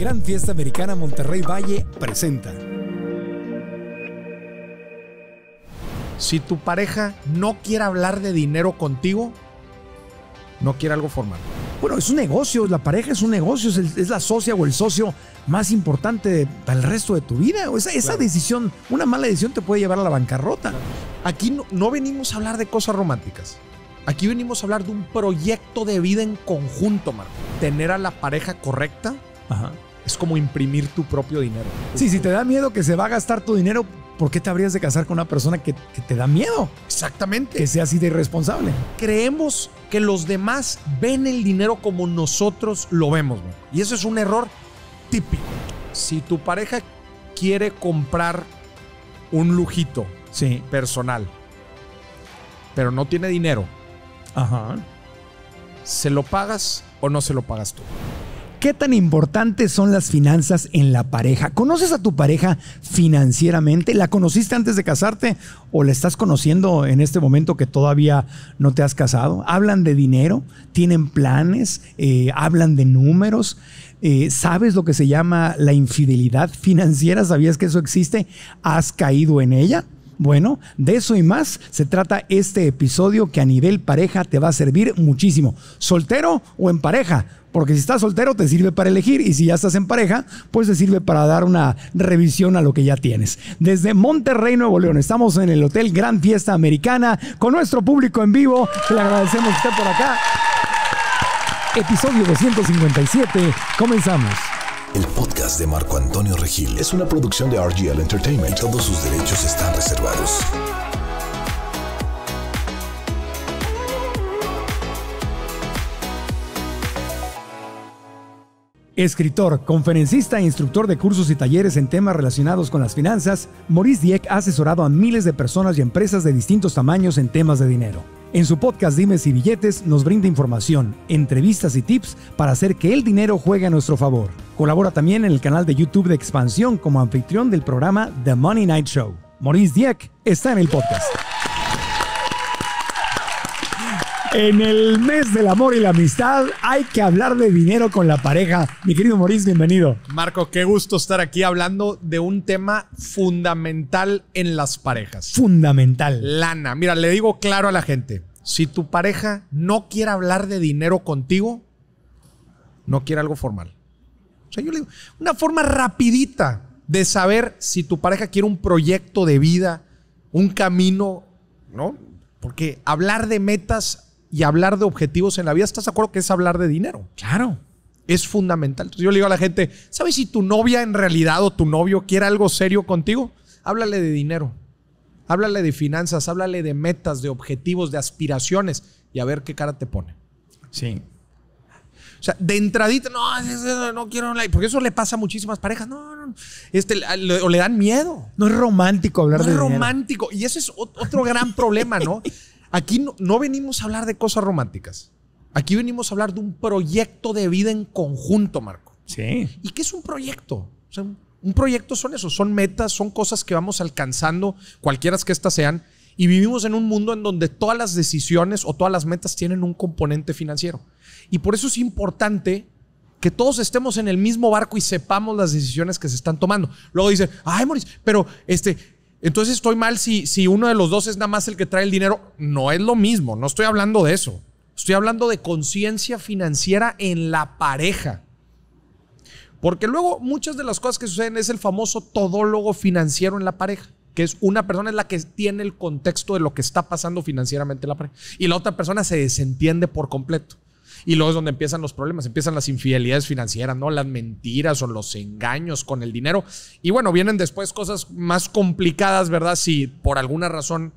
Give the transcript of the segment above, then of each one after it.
Gran Fiesta Americana Monterrey Valle presenta. Si tu pareja no quiere hablar de dinero contigo, no quiere algo formal. Bueno, es un negocio, la pareja es un negocio, es, la socia o el socio más importante para el resto de tu vida. esa, decisión, una mala decisión te puede llevar a la bancarrota. Aquí no, no venimos a hablar de cosas románticas. Aquí venimos a hablar de un proyecto de vida en conjunto, Marco. Tener a la pareja correcta Ajá es como imprimir tu propio dinero. Sí, si te da miedo que se va a gastar tu dinero, ¿por qué te habrías de casar con una persona que, te da miedo? Exactamente. Que sea así de irresponsable. Creemos que los demás ven el dinero como nosotros lo vemos, y eso es un error típico. Si tu pareja quiere comprar un lujito sí. personal, pero no tiene dinero, ¿se lo pagas o no se lo pagas tú? ¿Qué tan importantes son las finanzas en la pareja? ¿Conoces a tu pareja financieramente? ¿La conociste antes de casarte o la estás conociendo en este momento que todavía no te has casado? ¿Hablan de dinero? ¿Tienen planes? Eh, ¿Hablan de números? Eh, ¿Sabes lo que se llama la infidelidad financiera? ¿Sabías que eso existe? ¿Has caído en ella? Bueno, de eso y más se trata este episodio que a nivel pareja te va a servir muchísimo. ¿Soltero o en pareja? Porque si estás soltero te sirve para elegir y si ya estás en pareja, pues te sirve para dar una revisión a lo que ya tienes. Desde Monterrey, Nuevo León, estamos en el Hotel Gran Fiesta Americana con nuestro público en vivo. Le agradecemos que esté por acá. Episodio 257, comenzamos. El podcast de Marco Antonio Regil es una producción de RGL Entertainment. todos sus derechos están reservados. Escritor, conferencista e instructor de cursos y talleres en temas relacionados con las finanzas, Maurice Dieck ha asesorado a miles de personas y empresas de distintos tamaños en temas de dinero. En su podcast Dimes y Billetes nos brinda información, entrevistas y tips para hacer que el dinero juegue a nuestro favor. Colabora también en el canal de YouTube de Expansión como anfitrión del programa The Money Night Show. Maurice Dieck está en el podcast. En el mes del amor y la amistad hay que hablar de dinero con la pareja. Mi querido Maurice, bienvenido. Marco, qué gusto estar aquí hablando de un tema fundamental en las parejas. Fundamental. Lana. Mira, le digo claro a la gente. Si tu pareja no quiere hablar de dinero contigo, no quiere algo formal. O sea, yo le digo, una forma rapidita de saber si tu pareja quiere un proyecto de vida, un camino, ¿no? Porque hablar de metas y hablar de objetivos en la vida, ¿estás de acuerdo que es hablar de dinero? Claro. Es fundamental. yo le digo a la gente, ¿sabes si tu novia en realidad o tu novio quiere algo serio contigo? Háblale de dinero, háblale de finanzas, háblale de metas, de objetivos, de aspiraciones y a ver qué cara te pone. Sí. O sea, de entradita, no, no quiero hablar, porque eso le pasa a muchísimas parejas, no, no, este, o le dan miedo. No es romántico hablar de es romántico, y ese es otro gran problema, ¿no? Aquí no, venimos a hablar de cosas románticas. Aquí venimos a hablar de un proyecto de vida en conjunto, Marco. Sí. ¿Y qué es un proyecto? un proyecto son eso, son metas, son cosas que vamos alcanzando, cualquiera que éstas sean, y vivimos en un mundo en donde todas las decisiones o todas las metas tienen un componente financiero. Y por eso es importante que todos estemos en el mismo barco y sepamos las decisiones que se están tomando. Luego dice, ay, Moris, pero este, entonces estoy mal si, si uno de los dos es nada más el que trae el dinero. No es lo mismo, no estoy hablando de eso. Estoy hablando de conciencia financiera en la pareja. Porque luego muchas de las cosas que suceden es el famoso todólogo financiero en la pareja, que es una persona es la que tiene el contexto de lo que está pasando financieramente en la pareja y la otra persona se desentiende por completo. Y luego es donde empiezan los problemas, empiezan las infidelidades financieras, ¿no? Las mentiras o los engaños con el dinero. Y bueno, vienen después cosas más complicadas, ¿verdad? Si por alguna razón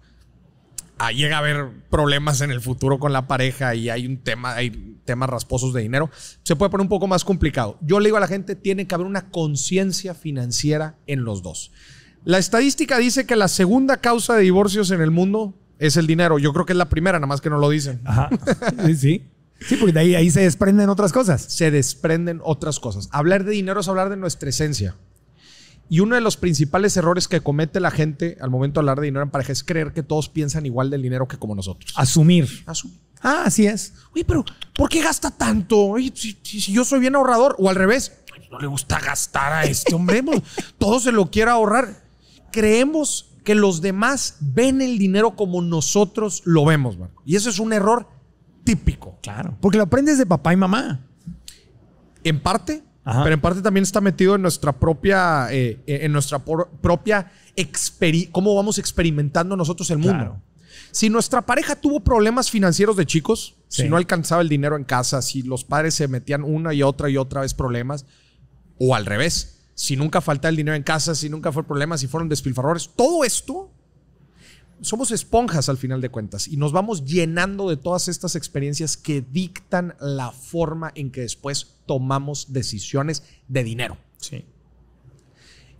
ah, llega a haber problemas en el futuro con la pareja y hay un tema, hay temas rasposos de dinero, se puede poner un poco más complicado. Yo le digo a la gente, tiene que haber una conciencia financiera en los dos. La estadística dice que la segunda causa de divorcios en el mundo es el dinero. Yo creo que es la primera, nada más que no lo dicen. Ajá. sí. Sí, porque de ahí, ahí se desprenden otras cosas. Se desprenden otras cosas. Hablar de dinero es hablar de nuestra esencia. Y uno de los principales errores que comete la gente al momento de hablar de dinero en pareja es creer que todos piensan igual del dinero que como nosotros. Asumir. Ah, así es. Oye, pero ¿por qué gasta tanto? Oye, si, yo soy bien ahorrador, o al revés, no le gusta gastar a este hombre. Pues, todo se lo quiere ahorrar. Creemos que los demás ven el dinero como nosotros lo vemos, Y eso es un error típico. Claro. Porque lo aprendes de papá y mamá. En parte, pero en parte también está metido en nuestra propia, eh, en nuestra propia experiencia, cómo vamos experimentando nosotros el mundo. Si nuestra pareja tuvo problemas financieros de chicos, si no alcanzaba el dinero en casa, si los padres se metían una y otra y otra vez problemas, o al revés, si nunca faltaba el dinero en casa, si nunca fue problemas, si fueron despilfarradores, todo esto somos esponjas al final de cuentas y nos vamos llenando de todas estas experiencias que dictan la forma en que después tomamos decisiones de dinero. Sí.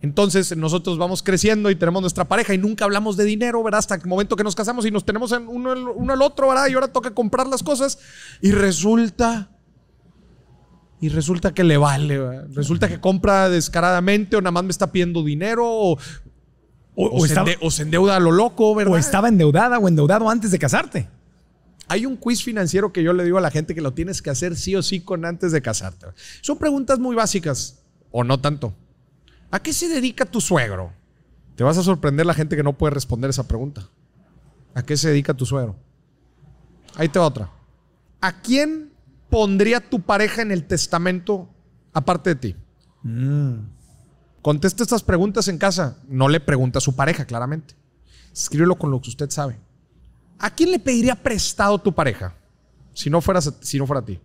Entonces nosotros vamos creciendo y tenemos nuestra pareja y nunca hablamos de dinero, ¿verdad? Hasta el momento que nos casamos y nos tenemos uno, uno al otro, ¿verdad? Y ahora toca comprar las cosas y resulta... Y resulta que le vale, resulta que compra descaradamente o nada más me está pidiendo dinero o o, se, endeuda a lo loco, ¿verdad? O estaba endeudada o endeudado antes de casarte. Hay un quiz financiero que yo le digo a la gente que lo tienes que hacer sí o sí con antes de casarte. Son preguntas muy básicas, o no tanto. ¿A qué se dedica tu suegro? Te vas a sorprender la gente que no puede responder esa pregunta. ¿A qué se dedica tu suegro? Ahí te va otra. ¿A quién pondría tu pareja en el testamento aparte de ti? Mm. Contesta estas preguntas en casa. No le pregunta a su pareja, claramente. Escríbelo con lo que usted sabe. ¿A quién le pediría prestado tu pareja si no, si no fuera a ti?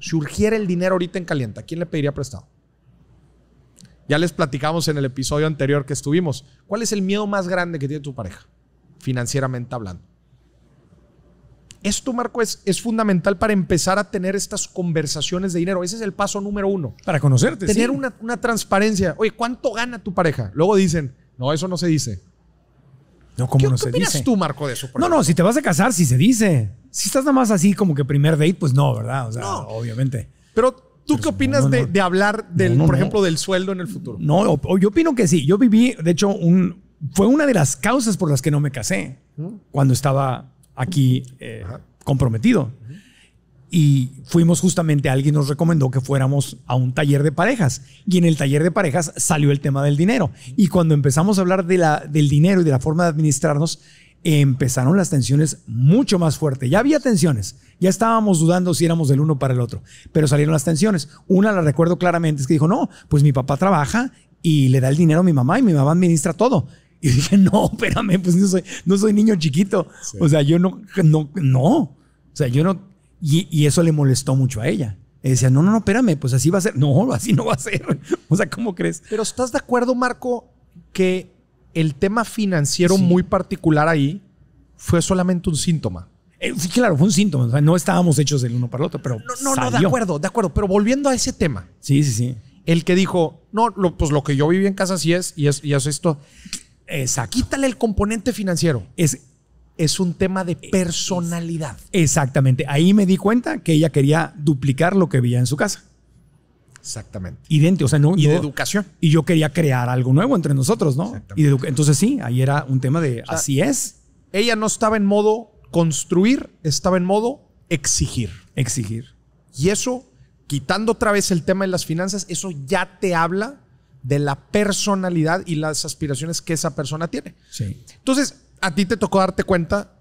Si urgiera el dinero ahorita en caliente, ¿a quién le pediría prestado? Ya les platicamos en el episodio anterior que estuvimos. ¿Cuál es el miedo más grande que tiene tu pareja, financieramente hablando? Esto, Marco, es, es fundamental para empezar a tener estas conversaciones de dinero. Ese es el paso número uno. Para conocerte. Tener una, una transparencia. Oye, ¿cuánto gana tu pareja? Luego dicen, no, eso no se dice. No, ¿cómo ¿Qué, no ¿qué opinas tú, Marco, de eso? No, no, si te vas a casar, sí se dice. Si estás nada más así como que primer date, pues no, ¿verdad? O sea, no. obviamente. Pero ¿tú qué opinas de, hablar, del, por ejemplo, del sueldo en el futuro? No, yo opino que sí. Yo viví, de hecho, un, fue una de las causas por las que no me casé cuando estaba aquí eh, comprometido. Y fuimos justamente, alguien nos recomendó que fuéramos a un taller de parejas. Y en el taller de parejas salió el tema del dinero. Y cuando empezamos a hablar de la, del dinero y de la forma de administrarnos, empezaron las tensiones mucho más fuertes Ya había tensiones, ya estábamos dudando si éramos del uno para el otro, pero salieron las tensiones. Una la recuerdo claramente, es que dijo, no, pues mi papá trabaja y le da el dinero a mi mamá y mi mamá administra todo. Y dije, no, espérame, pues no soy, niño chiquito. O sea, yo no, no, no. O sea, yo no. Y, eso le molestó mucho a ella. Y decía, no, no, no, espérame, pues así va a ser. No, así no va a ser. O sea, ¿cómo crees? Pero ¿estás de acuerdo, Marco, que el tema financiero muy particular ahí fue solamente un síntoma? Eh, sí, claro, fue un síntoma. O sea, no estábamos hechos el uno para el otro, pero. No, no, de acuerdo, de acuerdo. Pero volviendo a ese tema. Sí, sí, sí. El que dijo, no, pues lo que yo viví en casa sí es, y, es, y es esto. Exacto. Quítale el componente financiero. Es, es un tema de personalidad. Exactamente. Ahí me di cuenta que ella quería duplicar lo que veía en su casa. Exactamente. Idéntico, o sea, no. Y de educación. Y yo quería crear algo nuevo entre nosotros, ¿no? Y entonces sí, ahí era un tema de así es. Ella no estaba en modo construir, estaba en modo exigir. Exigir. Y eso, quitando otra vez el tema de las finanzas, eso ya te habla de la personalidad y las aspiraciones que esa persona tiene. Sí. Entonces, a ti te tocó darte cuenta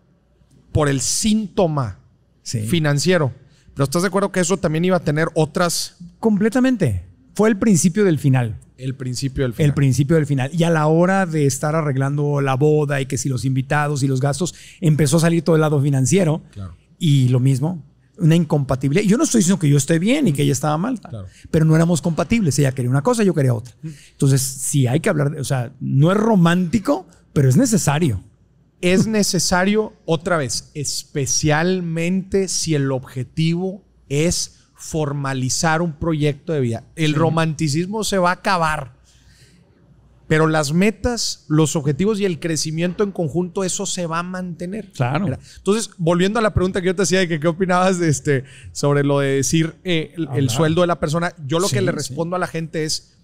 por el síntoma financiero. Pero ¿estás de acuerdo que eso también iba a tener otras? Completamente. Fue el principio del final. El principio del final. El principio del final. Y a la hora de estar arreglando la boda y que si los invitados y los gastos, empezó a salir todo el lado financiero. Y lo mismo, una incompatibilidad. Yo no estoy diciendo que yo esté bien y que ella estaba mal, pero no éramos compatibles. Ella quería una cosa, yo quería otra. Entonces, si hay que hablar, de, o sea, no es romántico, pero es necesario. Es necesario, otra vez, especialmente si el objetivo es formalizar un proyecto de vida. El romanticismo se va a acabar pero las metas, los objetivos y el crecimiento en conjunto, eso se va a mantener. Claro. Entonces, volviendo a la pregunta que yo te hacía de que qué opinabas este, sobre lo de decir eh, el, sueldo de la persona, yo lo que le respondo a la gente es,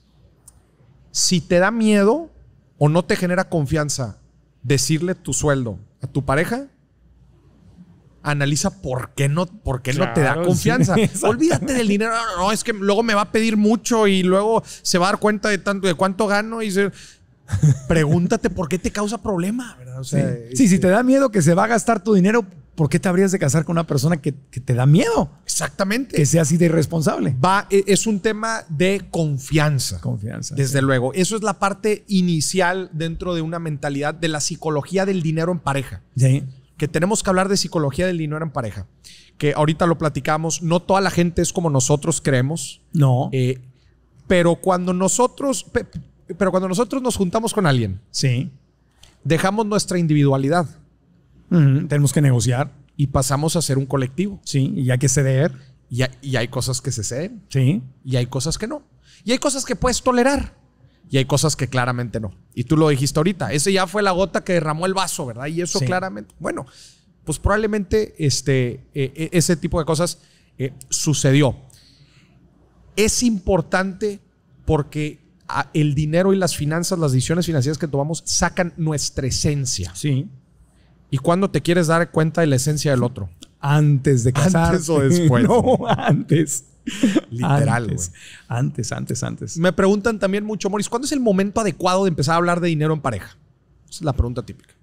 si te da miedo o no te genera confianza decirle tu sueldo a tu pareja, analiza por qué no, por qué no te da confianza. Olvídate del dinero. No, es que luego me va a pedir mucho y luego se va a dar cuenta de tanto, de cuánto gano y se... Pregúntate por qué te causa problema, sí. Este si te da miedo que se va a gastar tu dinero, ¿por qué te habrías de casar con una persona que, te da miedo? Exactamente. Que sea así de irresponsable. Va, e, es un tema de confianza. Confianza. Desde luego. Eso es la parte inicial dentro de una mentalidad de la psicología del dinero en pareja. Sí que tenemos que hablar de psicología del dinero en pareja, que ahorita lo platicamos, no toda la gente es como nosotros creemos. No. Eh, pero cuando nosotros, pero cuando nosotros nos juntamos con alguien, sí. dejamos nuestra individualidad. Tenemos que negociar. Y pasamos a ser un colectivo. Sí, y hay que ceder. Y, hay, y hay cosas que se ceden. Sí. Y hay cosas que no. Y hay cosas que puedes tolerar y hay cosas que claramente no. Y tú lo dijiste ahorita, ese ya fue la gota que derramó el vaso, ¿verdad? Y eso claramente, bueno, pues probablemente este, e, e, ese tipo de cosas eh, sucedió. Es importante porque el dinero y las finanzas, las decisiones financieras que tomamos, sacan nuestra esencia. Sí. ¿Y cuando te quieres dar cuenta de la esencia del otro? Antes de casarse. o después. no, antes. Literal, antes, antes, antes, Me preguntan también mucho, Moris, ¿cuándo es el momento adecuado de empezar a hablar de dinero en pareja? Esa es la pregunta típica.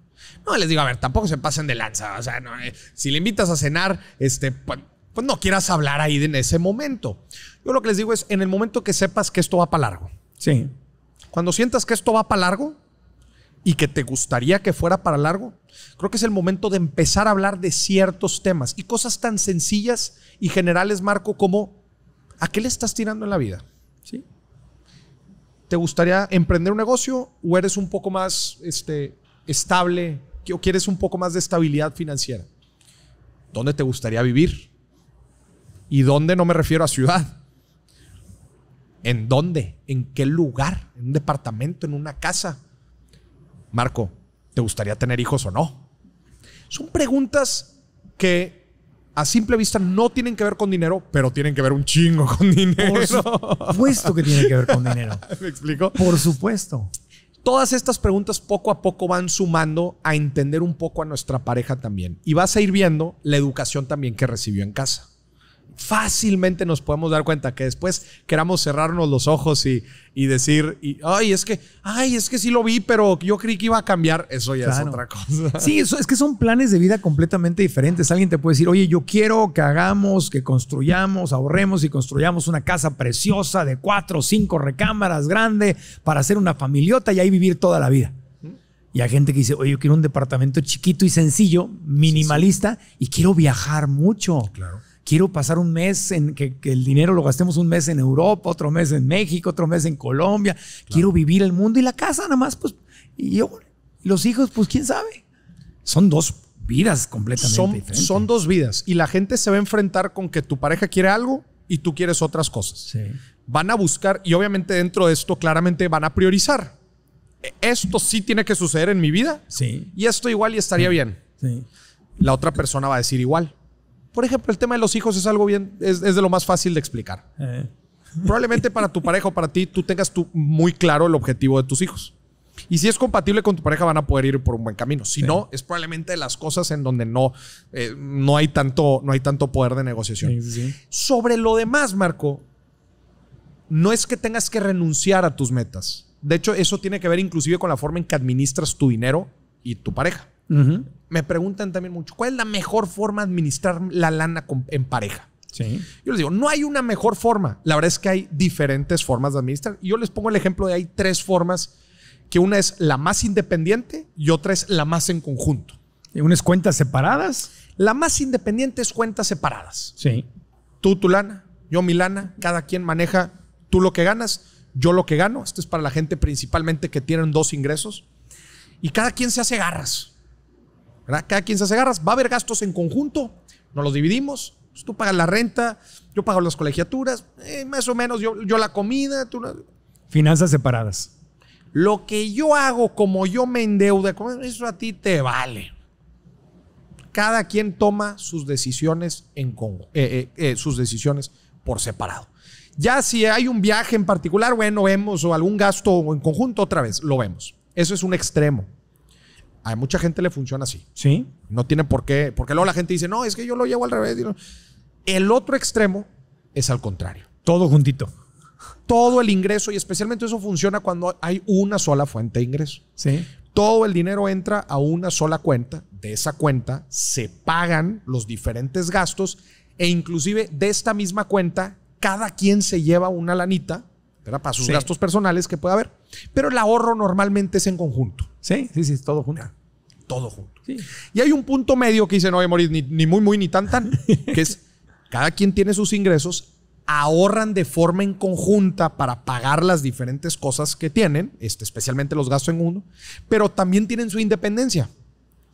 No, les digo, a ver, tampoco se pasen de lanza. O sea, eh, si le invitas a cenar, este, pues, pues, no quieras hablar ahí en ese momento. Yo lo que les digo es, en el momento que sepas que esto va para largo. Sí. Cuando sientas que esto va para largo y que te gustaría que fuera para largo, creo que es el momento de empezar a hablar de ciertos temas y cosas tan sencillas y generales, Marco, como ¿A qué le estás tirando en la vida? ¿Sí? ¿Te gustaría emprender un negocio o eres un poco más este, estable o quieres un poco más de estabilidad financiera? ¿Dónde te gustaría vivir? ¿Y dónde no me refiero a ciudad? ¿En dónde? ¿En qué lugar? ¿En un departamento? ¿En una casa? Marco, ¿te gustaría tener hijos o no? Son preguntas que a simple vista no tienen que ver con dinero, pero tienen que ver un chingo con dinero. Por supuesto que tienen que ver con dinero. ¿Me explico? Por supuesto. Todas estas preguntas poco a poco van sumando a entender un poco a nuestra pareja también. Y vas a ir viendo la educación también que recibió en casa fácilmente nos podemos dar cuenta que después queramos cerrarnos los ojos y, decir, ay, es que, ay, es que sí lo vi, pero yo creí que iba a cambiar. Eso ya es otra cosa. Sí, eso, es que son planes de vida completamente diferentes. Alguien te puede decir, oye, yo quiero que hagamos, que construyamos, ahorremos y construyamos una casa preciosa de cuatro o cinco recámaras grande para hacer una familiota y ahí vivir toda la vida. Y hay gente que dice, oye, yo quiero un departamento chiquito y sencillo, minimalista, y quiero viajar mucho. Claro quiero pasar un mes en que, el dinero lo gastemos un mes en Europa, otro mes en México, otro mes en Colombia, quiero vivir el mundo y la casa nada más, pues, y yo, los hijos, pues quién sabe. Son dos vidas completamente son, diferentes. Son dos vidas y la gente se va a enfrentar con que tu pareja quiere algo y tú quieres otras cosas. Sí. Van a buscar y obviamente dentro de esto claramente van a priorizar. E, esto sí tiene que suceder en mi vida. Sí. Y esto igual y estaría bien. Sí. La otra persona va a decir igual. Por ejemplo, el tema de los hijos es algo bien, es, de lo más fácil de explicar. Eh. Probablemente para tu pareja o para ti, tú tengas muy claro el objetivo de tus hijos. Y si es compatible con tu pareja, van a poder ir por un buen camino. Si no, es probablemente de las cosas en donde no, eh, no, hay, tanto, no hay tanto poder de negociación. Sobre lo demás, Marco, no es que tengas que renunciar a tus metas. De hecho, eso tiene que ver inclusive con la forma en que administras tu dinero y tu pareja. Me preguntan también mucho, ¿cuál es la mejor forma de administrar la lana en pareja? Yo les digo, no hay una mejor forma. La verdad es que hay diferentes formas de administrar. Yo les pongo el ejemplo de hay tres formas, que una es la más independiente y otra es la más en conjunto. ¿Y unas cuentas separadas? La más independiente es cuentas separadas. Sí. Tú tu lana, yo mi lana, cada quien maneja tú lo que ganas, yo lo que gano. Esto es para la gente principalmente que tienen dos ingresos. Y cada quien se hace garras. Cada quien se hace Va a haber gastos en conjunto, nos los dividimos. Pues, tú pagas la renta, yo pago las colegiaturas, eh, más o menos yo, la comida. Tú Finanzas separadas. Lo que yo hago, como yo me endeudo, eso a ti te vale. Cada quien toma sus decisiones en eh, eh, sus decisiones por separado. Ya si hay un viaje en particular, bueno, vemos o algún gasto en conjunto otra vez, lo vemos. Eso es un extremo. A mucha gente le funciona así. Sí. No tiene por qué. Porque luego la gente dice, no, es que yo lo llevo al revés. El otro extremo es al contrario. Todo juntito. Todo el ingreso, y especialmente eso funciona cuando hay una sola fuente de ingreso. Sí. Todo el dinero entra a una sola cuenta. De esa cuenta se pagan los diferentes gastos e inclusive de esta misma cuenta cada quien se lleva una lanita para sus gastos personales que pueda haber. Pero el ahorro normalmente es en conjunto. Sí, sí, sí, todo junto. Todo junto. Y hay un punto medio que dice, no voy morir ni, muy, muy, ni tan, tan, que es, cada quien tiene sus ingresos, ahorran de forma en conjunta para pagar las diferentes cosas que tienen, este, especialmente los gastos en uno, pero también tienen su independencia.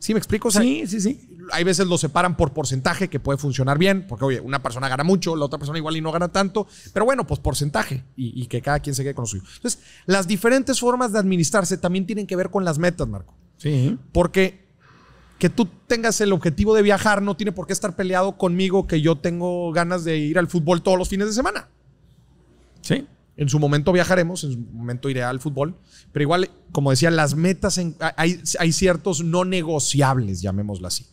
¿Sí me explico? sí, sí, sí. Hay veces lo separan por porcentaje, que puede funcionar bien, porque oye, una persona gana mucho, la otra persona igual y no gana tanto, pero bueno, pues porcentaje y, que cada quien se quede con lo suyo. Entonces, las diferentes formas de administrarse también tienen que ver con las metas, Marco. Sí. Porque que tú tengas el objetivo de viajar no tiene por qué estar peleado conmigo que yo tengo ganas de ir al fútbol todos los fines de semana. Sí. En su momento viajaremos, en su momento iré al fútbol, pero igual, como decía, las metas, hay, ciertos no negociables, llamémoslo así.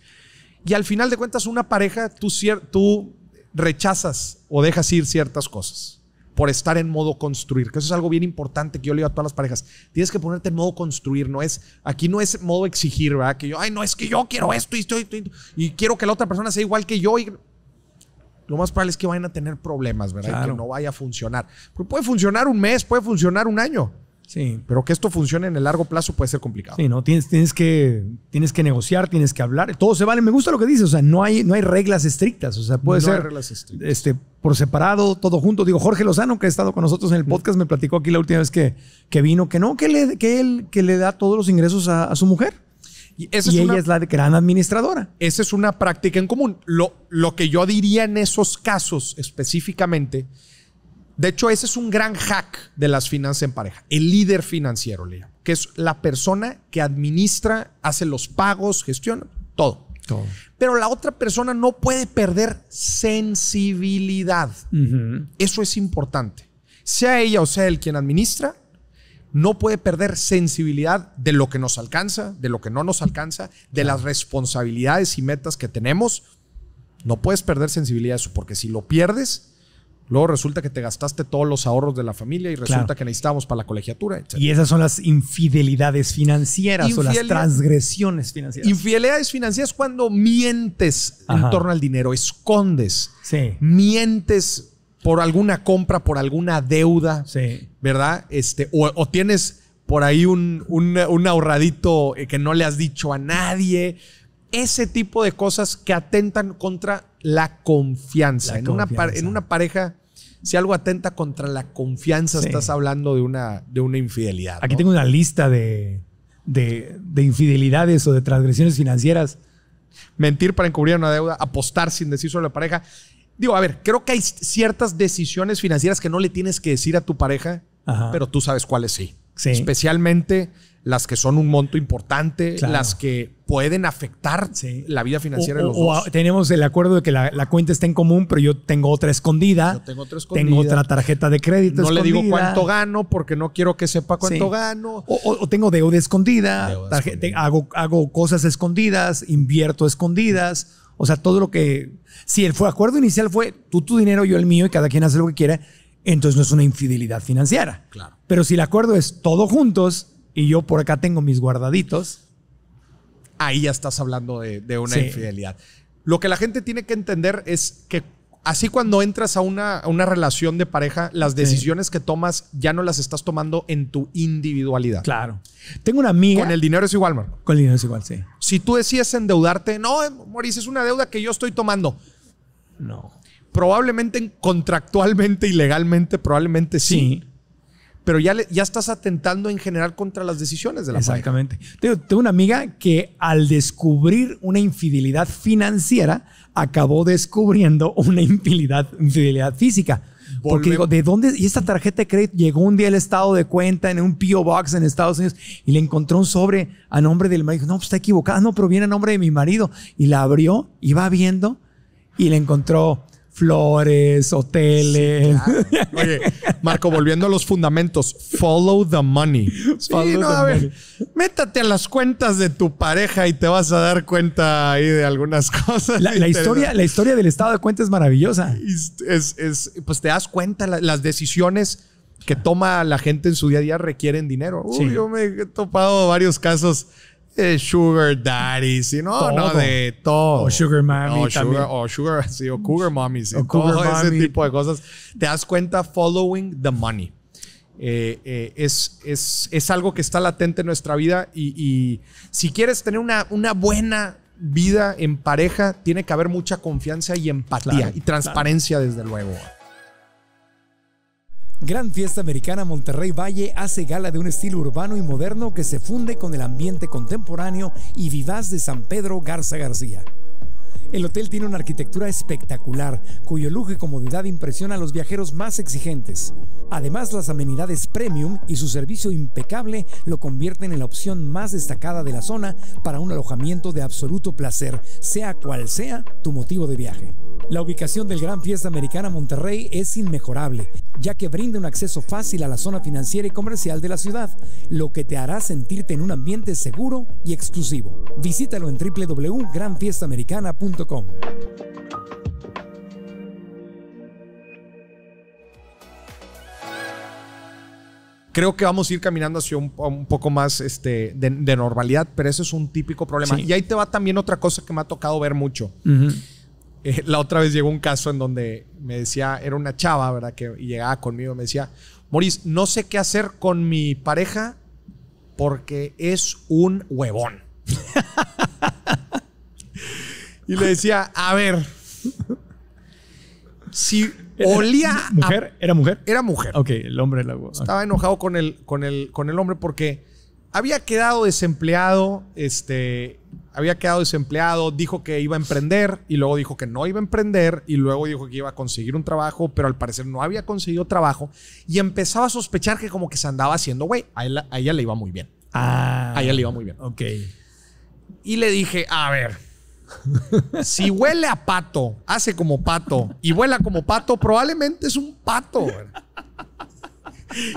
Y al final de cuentas, una pareja, tú, tú rechazas o dejas ir ciertas cosas por estar en modo construir, que eso es algo bien importante que yo le digo a todas las parejas. Tienes que ponerte en modo construir, no es, aquí no es modo exigir, ¿verdad? Que yo, ay, no, es que yo quiero esto y esto y, y quiero que la otra persona sea igual que yo. Y, lo más probable es que vayan a tener problemas, ¿verdad? que no vaya a funcionar. puede funcionar un mes, puede funcionar un año. Sí. Pero que esto funcione en el largo plazo puede ser complicado. Sí, no, tienes, que, tienes que negociar, tienes que hablar. Todo se vale. Me gusta lo que dices. O sea, no hay, no hay reglas estrictas. O sea, puede no ser. Hay reglas estrictas. Este, por separado, todo junto. Digo, Jorge Lozano, que ha estado con nosotros en el mm. podcast, me platicó aquí la última vez que, que vino que no, que, le, que él que le da todos los ingresos a su mujer. Y, ella es la gran administradora. Esa es una práctica en común. Lo, lo que yo diría en esos casos específicamente, de hecho, ese es un gran hack de las finanzas en pareja, el líder financiero, Lea, que es la persona que administra, hace los pagos, gestiona todo. Todo. Pero la otra persona no puede perder sensibilidad. Eso es importante. Sea ella o sea él quien administra, no puede perder sensibilidad de lo que nos alcanza, de lo que no nos alcanza, de las responsabilidades y metas que tenemos. No puedes perder sensibilidad eso, porque si lo pierdes, luego resulta que te gastaste todos los ahorros de la familia y resulta que necesitamos para la colegiatura. Y esas son las infidelidades financieras o las transgresiones financieras. Infidelidades financieras cuando mientes en torno al dinero, escondes, mientes por alguna compra, por alguna deuda, sí. ¿verdad? Este, o, tienes por ahí un, un, ahorradito eh, que no le has dicho a nadie. Ese tipo de cosas que atentan contra la confianza. en, Una en una pareja, si algo atenta contra la confianza, estás hablando de una, de una infidelidad. Aquí tengo una lista de, de infidelidades o de transgresiones financieras. Mentir para encubrir una deuda, apostar sin decir a la pareja, Digo, a ver, creo que hay ciertas decisiones financieras que no le tienes que decir a tu pareja, pero tú sabes cuáles sí. Especialmente las que son un monto importante, las que pueden afectar la vida financiera de los dos. tenemos el acuerdo de que la, cuenta está en común, pero yo tengo otra escondida. tengo otra escondida. Tengo otra tarjeta de crédito. No le digo cuánto gano porque no quiero que sepa cuánto gano. O, tengo deuda escondida. Deuda Hago, hago, cosas escondidas, invierto escondidas o sea, todo lo que. Si el fue, acuerdo inicial fue tú tu dinero, yo el mío y cada quien hace lo que quiera, entonces no es una infidelidad financiera. Claro. Pero si el acuerdo es todo juntos y yo por acá tengo mis guardaditos. Ahí ya estás hablando de, una infidelidad. Lo que la gente tiene que entender es que así cuando entras a una, relación de pareja, las decisiones que tomas ya no las estás tomando en tu individualidad. Claro. Tengo una amiga. Con el dinero es igual, Marco. Con el dinero es igual, sí. Si tú decides endeudarte, no, eh, Mauricio, es una deuda que yo estoy tomando. No. Probablemente contractualmente y legalmente, probablemente sí pero ya, ya estás atentando en general contra las decisiones de la Exactamente. Exactamente. Tengo una amiga que al descubrir una infidelidad financiera, acabó descubriendo una infidelidad, física. Porque digo, ¿de dónde? Y esta tarjeta de crédito llegó un día al estado de cuenta en un P.O. Box en Estados Unidos y le encontró un sobre a nombre del marido. No, pues está equivocada. No, pero viene a nombre de mi marido. Y la abrió, iba viendo y le encontró flores, hoteles. Marco, volviendo a los fundamentos, follow the money. Sí, no, a ver, métate a las cuentas de tu pareja y te vas a dar cuenta ahí de algunas cosas. La, historia, la historia del estado de cuenta es maravillosa. pues te das cuenta, las decisiones que toma la gente en su día a día requieren dinero. Yo me he topado varios casos sugar daddy, si no, no, de todo. O sugar mommy o Sugar, o sugar, sí, o cougar mommy, o todo ese tipo de cosas. Te das cuenta following the money. Eh, eh, es, es, algo que está latente en nuestra vida y, si quieres tener una, una, buena vida en pareja, tiene que haber mucha confianza y empatía y transparencia desde luego. Gran Fiesta Americana Monterrey Valle hace gala de un estilo urbano y moderno que se funde con el ambiente contemporáneo y vivaz de San Pedro Garza García. El hotel tiene una arquitectura espectacular, cuyo lujo y comodidad impresiona a los viajeros más exigentes. Además, las amenidades premium y su servicio impecable lo convierten en la opción más destacada de la zona para un alojamiento de absoluto placer, sea cual sea tu motivo de viaje. La ubicación del Gran Fiesta Americana Monterrey es inmejorable, ya que brinda un acceso fácil a la zona financiera y comercial de la ciudad, lo que te hará sentirte en un ambiente seguro y exclusivo. Visítalo en www.granfiestaamericana.com. creo que vamos a ir caminando hacia un, poco más este, de, normalidad, pero eso es un típico problema. Y ahí te va también otra cosa que me ha tocado ver mucho. Eh, la otra vez llegó un caso en donde me decía, era una chava, ¿verdad? Que llegaba conmigo, y me decía, Moris, no sé qué hacer con mi pareja porque es un huevón. y le decía, a ver, si olía... ¿Mujer? ¿Era mujer? Era mujer. Ok, el hombre Estaba enojado con el, con, el, con el hombre porque había quedado desempleado, este, había quedado desempleado, dijo que iba a emprender y luego dijo que no iba a emprender y luego dijo que iba a conseguir un trabajo, pero al parecer no había conseguido trabajo y empezaba a sospechar que como que se andaba haciendo, güey, a, ella le iba muy bien. Ah, a ella le iba muy bien. Ok. Y le dije, a ver, si huele a pato, hace como pato y vuela como pato, probablemente es un pato.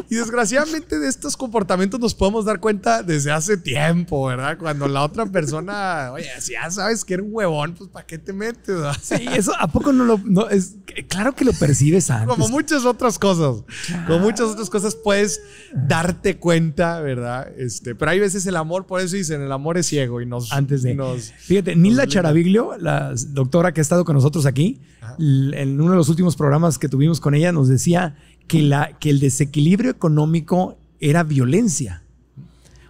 Y desgraciadamente de estos comportamientos nos podemos dar cuenta desde hace tiempo, ¿verdad? Cuando la otra persona, oye, si ya sabes que eres un huevón, pues ¿para qué te metes? Sí, eso a poco no lo... No, es, claro que lo percibes antes. Como muchas otras cosas. Como muchas otras cosas puedes darte cuenta, ¿verdad? Este, pero hay veces el amor, por eso dicen, el amor es ciego y nos... Antes de... fíjate, Nilda Charaviglio, la doctora que ha estado con nosotros aquí, en uno de los últimos programas que tuvimos con ella, nos decía que, la, que el desequilibrio económico era violencia.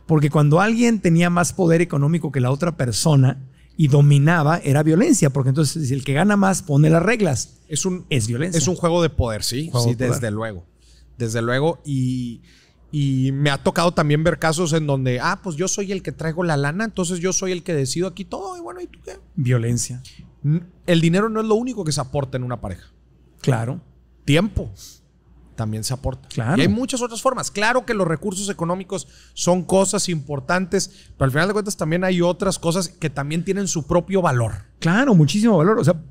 Porque cuando alguien tenía más poder económico que la otra persona y dominaba, era violencia. Porque entonces el que gana más pone las reglas. Es, un, es violencia. Es un juego de poder, sí. sí, desde luego. Desde luego. Y, y me ha tocado también ver casos en donde, ah, pues yo soy el que traigo la lana, entonces yo soy el que decido aquí todo. Y bueno, ¿y Violencia. El dinero no es lo único que se aporta en una pareja. Claro. Tiempo también se aporta. Claro. Y hay muchas otras formas. Claro que los recursos económicos son cosas importantes, pero al final de cuentas también hay otras cosas que también tienen su propio valor. Claro, muchísimo valor. O sea,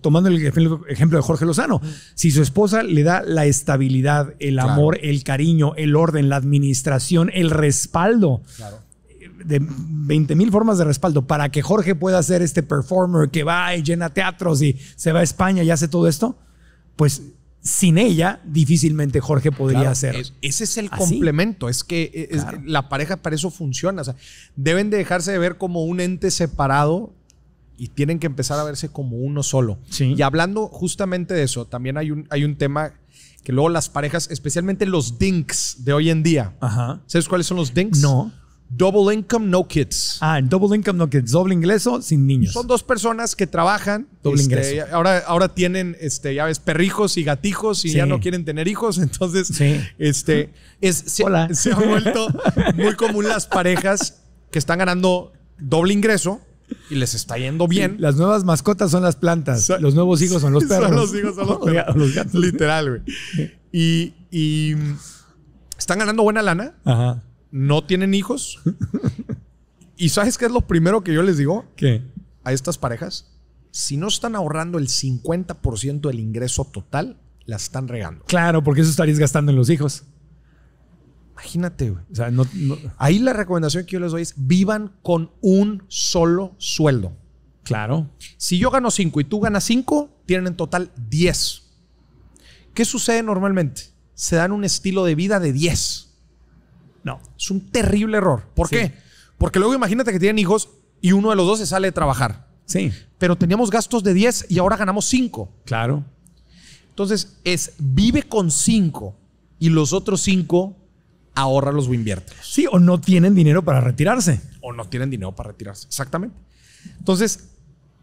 tomando el ejemplo de Jorge Lozano, si su esposa le da la estabilidad, el amor, el cariño, el orden, la administración, el respaldo. de 20 mil formas de respaldo para que Jorge pueda ser este performer que va y llena teatros y se va a España y hace todo esto, pues sin ella difícilmente Jorge podría hacerlo. hacer. ese es el complemento, es que e, la pareja para eso funciona. deben de dejarse de ver como un ente separado y tienen que empezar a verse como uno solo. Y hablando justamente de eso, también hay un, hay un tema que luego las parejas, especialmente los dinks de hoy en día. ¿Sabes cuáles son los dinks? No. Double Income No Kids. Ah, Double Income No Kids, doble ingreso sin niños. Son dos personas que trabajan. Doble este, ingreso. Ahora, ahora tienen, este, ya ves, perrijos y gatijos y ya no quieren tener hijos. Entonces, este, es, se, ha vuelto muy común las parejas que están ganando doble ingreso y les está yendo bien. las nuevas mascotas son las plantas, los nuevos hijos son los perros. Son los hijos son los perros. Literal, güey. Y, y, mm, están ganando buena lana. Ajá no tienen hijos. ¿Y sabes qué es lo primero que yo les digo? ¿Qué? A estas parejas, si no están ahorrando el 50% del ingreso total, la están regando. Claro, porque eso estarías gastando en los hijos. Imagínate, güey. Ahí la recomendación que yo les doy es vivan con un solo sueldo. Claro. Si yo gano 5 y tú ganas 5, tienen en total 10. ¿Qué sucede normalmente? Se dan un estilo de vida de 10. No, es un terrible error. ¿Por qué? Porque luego imagínate que tienen hijos y uno de los dos se sale de trabajar. Sí. Pero teníamos gastos de 10 y ahora ganamos 5. Claro. Entonces, es vive con 5 y los otros 5 ahorralos o invierte. Sí, o no tienen dinero para retirarse. O no tienen dinero para retirarse, exactamente. Entonces,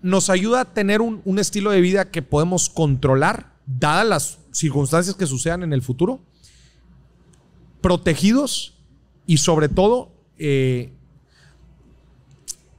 nos ayuda a tener un estilo de vida que podemos controlar, dadas las circunstancias que sucedan en el futuro, protegidos y sobre todo eh,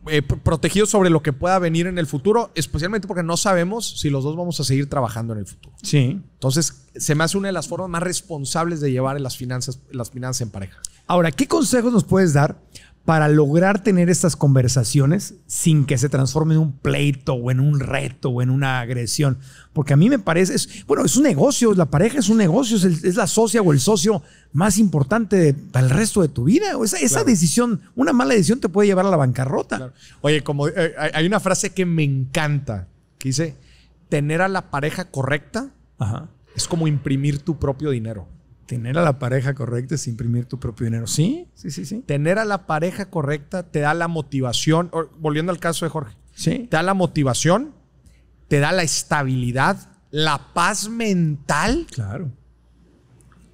eh, protegidos sobre lo que pueda venir en el futuro, especialmente porque no sabemos si los dos vamos a seguir trabajando en el futuro. Sí. Entonces, se me hace una de las formas más responsables de llevar las finanzas, las finanzas en pareja. Ahora, ¿qué consejos nos puedes dar para lograr tener estas conversaciones sin que se transforme en un pleito o en un reto o en una agresión. Porque a mí me parece, es, bueno, es un negocio, la pareja es un negocio, es, la socia o el socio más importante del resto de tu vida. esa, decisión, una mala decisión te puede llevar a la bancarrota. Oye, como eh, hay una frase que me encanta, que dice, tener a la pareja correcta es como imprimir tu propio dinero. Tener a la pareja correcta es imprimir tu propio dinero. Sí, sí, sí, sí. Tener a la pareja correcta te da la motivación, volviendo al caso de Jorge, sí. te da la motivación, te da la estabilidad, la paz mental. Claro.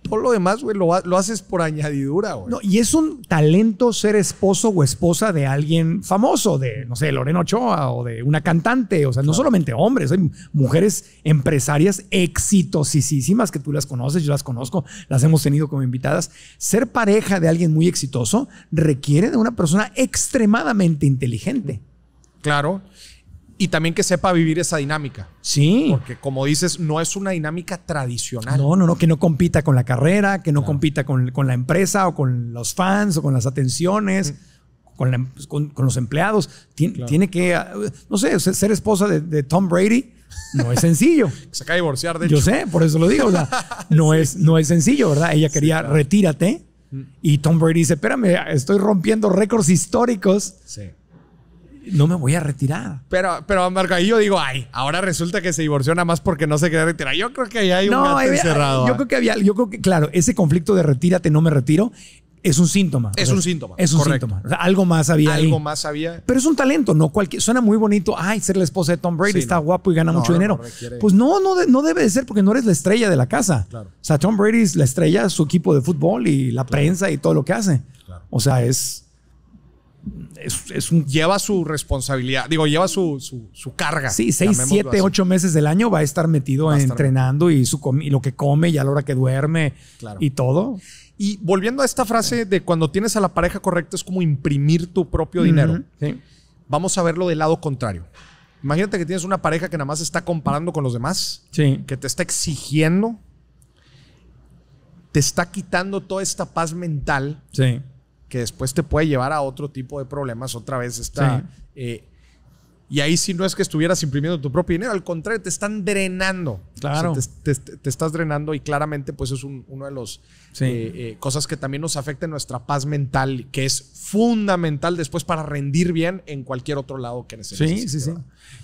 Por lo demás, güey, lo, haces por añadidura, güey. No, y es un talento ser esposo o esposa de alguien famoso, de, no sé, Lorena Ochoa o de una cantante. O sea, no solamente hombres, hay mujeres empresarias exitosísimas que tú las conoces, yo las conozco, las hemos tenido como invitadas. Ser pareja de alguien muy exitoso requiere de una persona extremadamente inteligente. Claro y también que sepa vivir esa dinámica. Sí. Porque como dices, no es una dinámica tradicional. No, no, no, que no compita con la carrera, que no compita con, la empresa o con los fans o con las atenciones, mm. con, con, los empleados. Tiene que, ah, no sé, ser esposa de, Tom Brady. No es sencillo. Se acaba de divorciar, de él. Yo sé, por eso lo digo. no, es, no es sencillo, ¿verdad? Ella quería retírate mm. y Tom Brady dice, espérame, estoy rompiendo récords históricos. Sí no me voy a retirar. Pero, pero Marco, ahí yo digo, ay, ahora resulta que se divorció más porque no se quería retirar. Yo creo que ahí hay un gato eh, Yo ¿ah? creo que había, yo creo que, claro, ese conflicto de retírate, no me retiro, es un síntoma. Es un síntoma. Es un síntoma. algo más había. Algo más había. Pero es un talento, ¿no? Cualquier, suena muy bonito. Ay, ser la esposa de Tom Brady está guapo y gana mucho dinero. pues no, no, no debe de ser porque no eres la estrella de la casa. Claro. O sea, Tom Brady es la estrella, su equipo de fútbol y la prensa y todo lo que hace. O sea, es es, lleva su responsabilidad, digo, lleva su, carga. Sí, seis, siete, ocho meses del año va a estar metido entrenando y, su y lo que come y a la hora que duerme y todo. Y volviendo a esta frase de cuando tienes a la pareja correcta es como imprimir tu propio dinero. Vamos a verlo del lado contrario. Imagínate que tienes una pareja que nada más está comparando con los demás, que te está exigiendo, te está quitando toda esta paz mental. Sí que después te puede llevar a otro tipo de problemas. Otra vez está eh, y ahí si no es que estuvieras imprimiendo tu propio dinero, al contrario, te están drenando. Claro. te, estás drenando y claramente pues es un, una de las eh, eh, cosas que también nos afecta en nuestra paz mental, que es fundamental después para rendir bien en cualquier otro lado que necesites. Sí, sí, sí.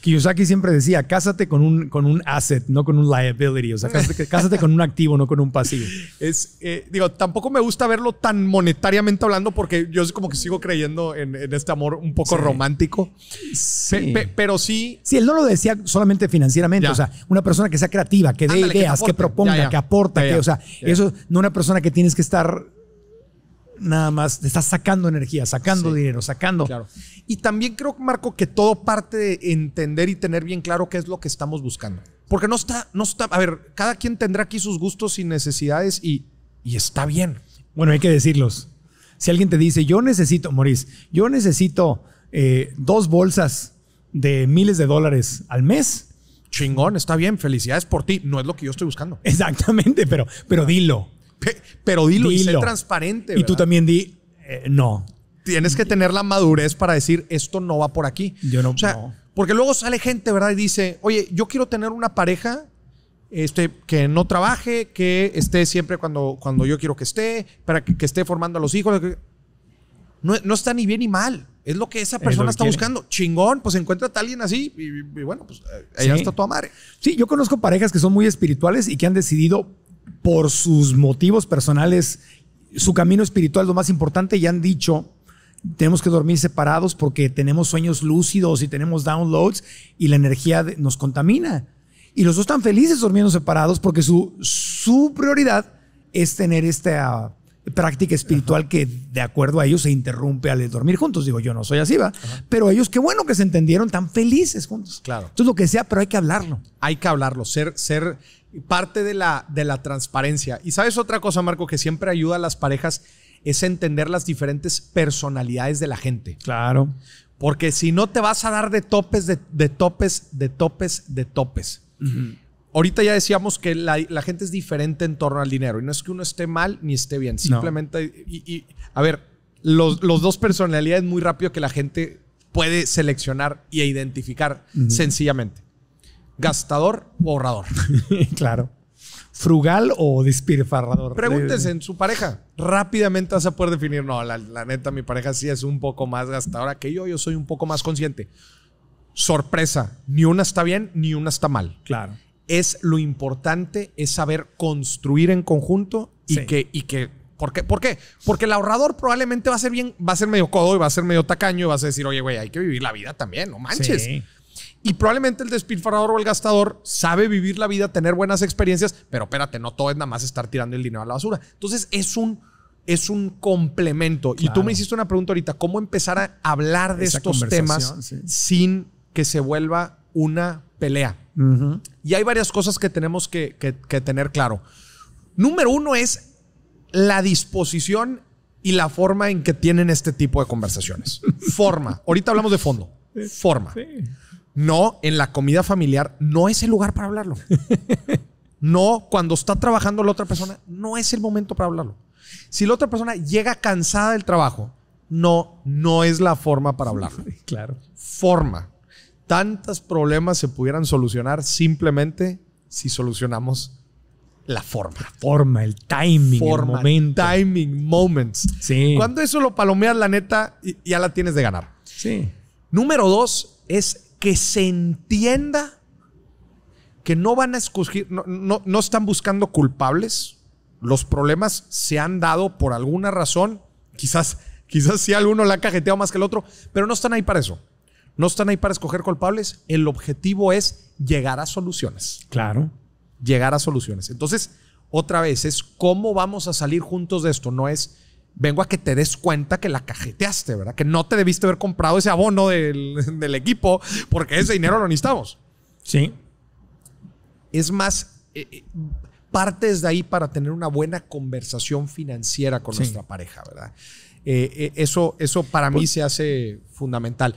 Kiyosaki siempre decía, cásate con un, con un asset, no con un liability, o sea, cásate, con un activo, no con un pasivo. Es, eh, digo, tampoco me gusta verlo tan monetariamente hablando porque yo como que sigo creyendo en, este amor un poco romántico. Sí pero sí. Sí, él no lo decía solamente financieramente. O sea, una persona que sea creativa, que dé ideas, que, proponga, que aporta, o sea, eso no una persona que tienes que estar nada más, te estás sacando energía, sacando dinero, sacando. Y también creo, Marco, que todo parte de entender y tener bien claro qué es lo que estamos buscando. Porque no está, no está, a ver, cada quien tendrá aquí sus gustos y necesidades y, y está bien. Bueno, hay que decirlos. Si alguien te dice, yo necesito, Maurice, yo necesito eh, dos bolsas de miles de dólares al mes. Chingón, está bien, felicidades por ti. No es lo que yo estoy buscando. Exactamente, pero, pero ah. dilo. pero dilo, y sé transparente. Y tú también di, eh, no. Tienes que tener la madurez para decir, esto no va por aquí. Yo no. O porque luego sale gente, ¿verdad? Y dice, oye, yo quiero tener una pareja este, que no trabaje, que esté siempre cuando, cuando yo quiero que esté, para que, esté formando a los hijos. no está ni bien ni mal. Es lo que esa persona está buscando. Chingón, pues encuentra a alguien así y, bueno, pues eh, ahí está tu madre. Sí, yo conozco parejas que son muy espirituales y que han decidido por sus motivos personales su camino espiritual lo más importante y han dicho tenemos que dormir separados porque tenemos sueños lúcidos y tenemos downloads y la energía nos contamina. Y los dos están felices durmiendo separados porque su, su prioridad es tener esta práctica espiritual que de acuerdo a ellos se interrumpe al dormir juntos. Digo, yo no soy así, va. Pero ellos qué bueno que se entendieron tan felices juntos. Claro. Entonces lo que sea, pero hay que hablarlo. Hay que hablarlo, ser, ser parte de la, de la transparencia. Y sabes otra cosa, Marco, que siempre ayuda a las parejas es entender las diferentes personalidades de la gente. Claro. Porque si no te vas a dar de topes, de, topes, de topes, de topes. Ajá ahorita ya decíamos que la, gente es diferente en torno al dinero. Y no es que uno esté mal ni esté bien. Simplemente, y, a ver, los, dos personalidades muy rápido que la gente puede seleccionar y identificar sencillamente. Gastador o ahorrador. claro. ¿Frugal o despilfarrador? Pregúntese en su pareja. Rápidamente vas a poder definir, no, la, la neta, mi pareja sí es un poco más gastadora que yo, yo soy un poco más consciente sorpresa. Ni una está bien, ni una está mal. Claro es lo importante es saber construir en conjunto y que, y que ¿Por qué? ¿Por qué? Porque el ahorrador probablemente va a ser bien, va a ser medio codo y va a ser medio tacaño y vas a decir, oye, güey, hay que vivir la vida también, no manches. Y probablemente el despilfarrador o el gastador sabe vivir la vida, tener buenas experiencias, pero espérate, no todo es nada más estar tirando el dinero a la basura. Entonces es un, es un complemento. Y tú me hiciste una pregunta ahorita, ¿cómo empezar a hablar de estos temas sin que se vuelva una pelea? Y hay varias cosas que tenemos que, tener claro. Número uno es la disposición y la forma en que tienen este tipo de conversaciones. Forma. Ahorita hablamos de fondo. Forma. No, en la comida familiar no es el lugar para hablarlo. No, cuando está trabajando la otra persona, no es el momento para hablarlo. Si la otra persona llega cansada del trabajo, no, no es la forma para hablar. Claro. Forma tantos problemas se pudieran solucionar simplemente si solucionamos la forma. forma, el timing, el momento. Timing, moments. Sí. Cuando eso lo palomeas, la neta, ya la tienes de ganar. Sí. Número dos es que se entienda que no van a escoger, no, no, están buscando culpables. Los problemas se han dado por alguna razón. Quizás, quizás si alguno la ha cajeteado más que el otro, pero no están ahí para eso no están ahí para escoger culpables. El objetivo es llegar a soluciones. Claro. Llegar a soluciones. Entonces, otra vez, es cómo vamos a salir juntos de esto. No es, vengo a que te des cuenta que la cajeteaste, ¿verdad? Que no te debiste haber comprado ese abono del, equipo porque ese dinero lo necesitamos. Sí. Es más, parte eh, eh, partes de ahí para tener una buena conversación financiera con nuestra pareja, ¿verdad? Eh, eso, eso para mí pues se hace fundamental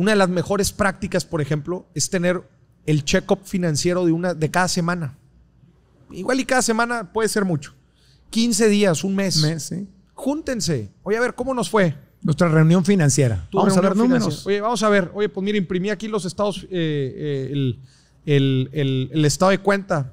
una de las mejores prácticas, por ejemplo, es tener el check-up financiero de, una, de cada semana. Igual y cada semana puede ser mucho. 15 días, un mes. mes ¿sí? Júntense. Voy a ver, ¿cómo nos fue? Nuestra reunión financiera. Vamos a ver números. Oye, vamos a ver. Oye, pues mira, imprimí aquí los estados, eh, eh, el estado de cuenta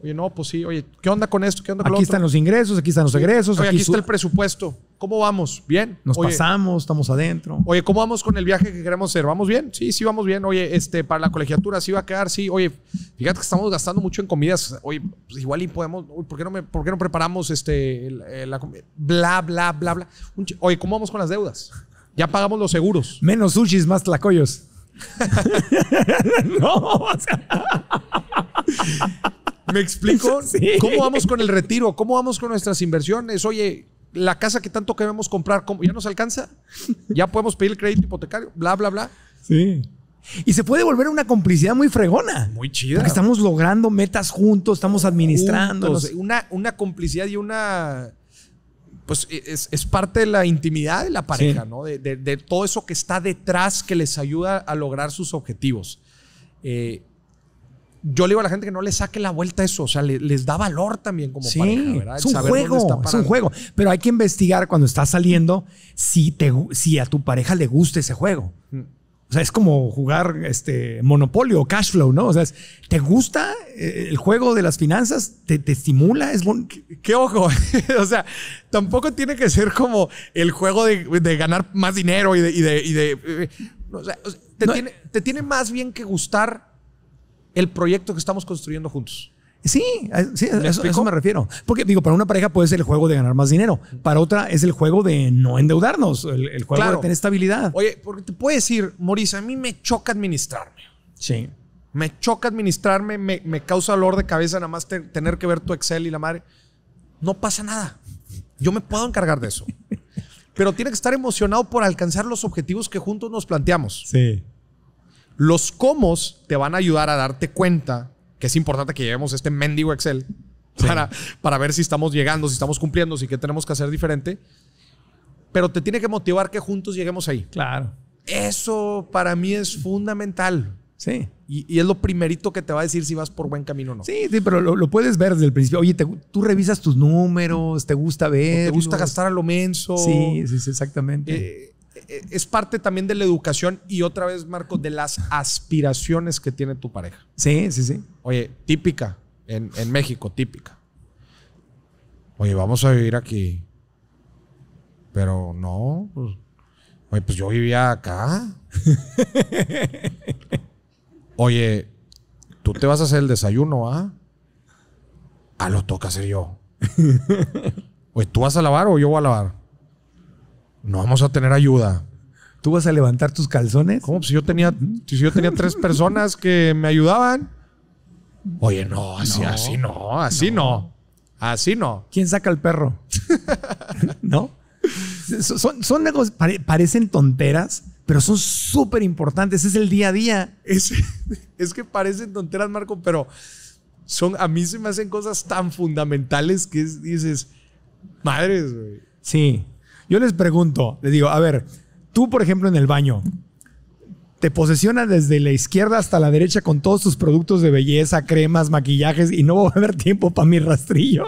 Oye, no, pues sí, oye, ¿qué onda con esto? ¿Qué onda con Aquí están los ingresos, aquí están los egresos. aquí, está el presupuesto. ¿Cómo vamos? ¿Bien? Nos pasamos, estamos adentro. Oye, ¿cómo vamos con el viaje que queremos hacer? ¿Vamos bien? Sí, sí, vamos bien. Oye, este, para la colegiatura sí va a quedar, sí. Oye, fíjate que estamos gastando mucho en comidas. Oye, pues igual y podemos, oye, ¿por, qué no me, no preparamos este, la, comida Bla, bla, bla, bla. Oye, ¿cómo vamos con las deudas? Ya pagamos los seguros. Menos sushis, más tlacoyos. no, ¿Me explico? ¿Cómo vamos con el retiro? ¿Cómo vamos con nuestras inversiones? Oye, la casa que tanto queremos comprar, ¿ya nos alcanza? ¿Ya podemos pedir el crédito hipotecario? Bla, bla, bla. Sí. Y se puede volver una complicidad muy fregona. Muy chida. Porque estamos logrando metas juntos, estamos administrando. Eh, una, una complicidad y una. Pues e, es, parte de la intimidad de la pareja, ¿no? De, de, todo eso que está detrás que les ayuda a lograr sus objetivos. Eh, yo le digo a la gente que no le saque la vuelta eso, o sea, les da valor también como pareja, ¿verdad? es un juego, es un juego, pero hay que investigar cuando está saliendo si, te, si a tu pareja le gusta ese juego. Mm. O sea, es como jugar este monopolio o cash flow, ¿no? O sea, ¿te gusta eh, el juego de las finanzas? ¿Te, estimula? Es ¿Qué, ojo? o sea, tampoco tiene que ser como el juego de, ganar más dinero y de... Eh, o sea, te, tiene, te tiene más bien que gustar el proyecto que estamos construyendo juntos. Sí, sí eso, me refiero. Porque digo, para una pareja puede ser el juego de ganar más dinero, para otra es el juego de no endeudarnos, el, juego de tener estabilidad. Oye, porque te puedo decir, Morisa, a mí me choca administrarme. Sí. Me choca administrarme, me, causa dolor de cabeza nada más tener que ver tu Excel y la madre. No pasa nada. Yo me puedo encargar de eso. Pero tiene que estar emocionado por alcanzar los objetivos que juntos nos planteamos. Sí. Los cómo te van a ayudar a darte cuenta que es importante que llevemos este mendigo Excel para, para ver si estamos llegando, si estamos cumpliendo, si qué tenemos que hacer diferente. Pero te tiene que motivar que juntos lleguemos ahí. Claro. Eso para mí es fundamental. Sí. Y, es lo primerito que te va a decir si vas por buen camino o no. Sí, sí, pero lo, puedes ver desde el principio. Oye, tú revisas tus números, te gusta ver. Te gusta gastar a lo menso. Sí, sí, exactamente. Eh, eh, es parte también de la educación y otra vez, Marco, de las aspiraciones que tiene tu pareja. Sí, sí, sí. Oye, típica, en, México, típica. Oye, vamos a vivir aquí. Pero no, pues, oye, pues yo vivía acá. oye, tú te vas a hacer el desayuno, ¿ah? Ah, lo toca hacer yo. Oye, ¿tú vas a lavar o yo voy a lavar? no vamos a tener ayuda. ¿Tú vas a levantar tus calzones? ¿Cómo? Si yo tenía, si yo tenía tres personas que me ayudaban. Oye, no, así no, así no. Así no. ¿Quién saca el perro? ¿No? Son, negocios, parecen tonteras, pero son súper importantes. Es el día a día. Es, que parecen tonteras, Marco, pero son, a mí se me hacen cosas tan fundamentales que dices, madres, Sí. Yo les pregunto, les digo, a ver, tú, por ejemplo, en el baño, te posesiona desde la izquierda hasta la derecha con todos tus productos de belleza, cremas, maquillajes y no va a haber tiempo para mi rastrillo.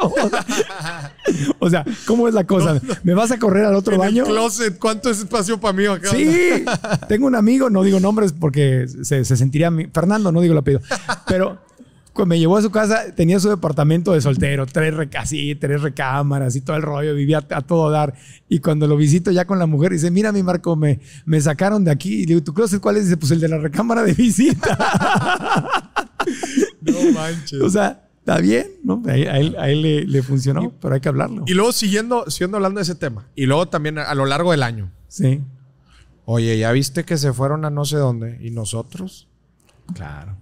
o sea, ¿cómo es la cosa? ¿Me vas a correr al otro ¿En baño? El closet, ¿cuánto es espacio para mí acá? Sí, tengo un amigo, no digo nombres porque se, sentiría mi... Fernando, no digo el pido, pero cuando me llevó a su casa, tenía su departamento de soltero, tres, así, tres recámaras y todo el rollo, vivía a todo dar. Y cuando lo visito ya con la mujer, dice, mira mi Marco, me, me sacaron de aquí. Y le digo, ¿tú crees cuál es? Y dice, pues el de la recámara de visita. no manches. O sea, está bien, ¿no? A él, le, le, funcionó, pero hay que hablarlo. Y luego siguiendo, siguiendo hablando de ese tema, y luego también a lo largo del año. Sí. Oye, ¿ya viste que se fueron a no sé dónde? ¿Y nosotros? Claro.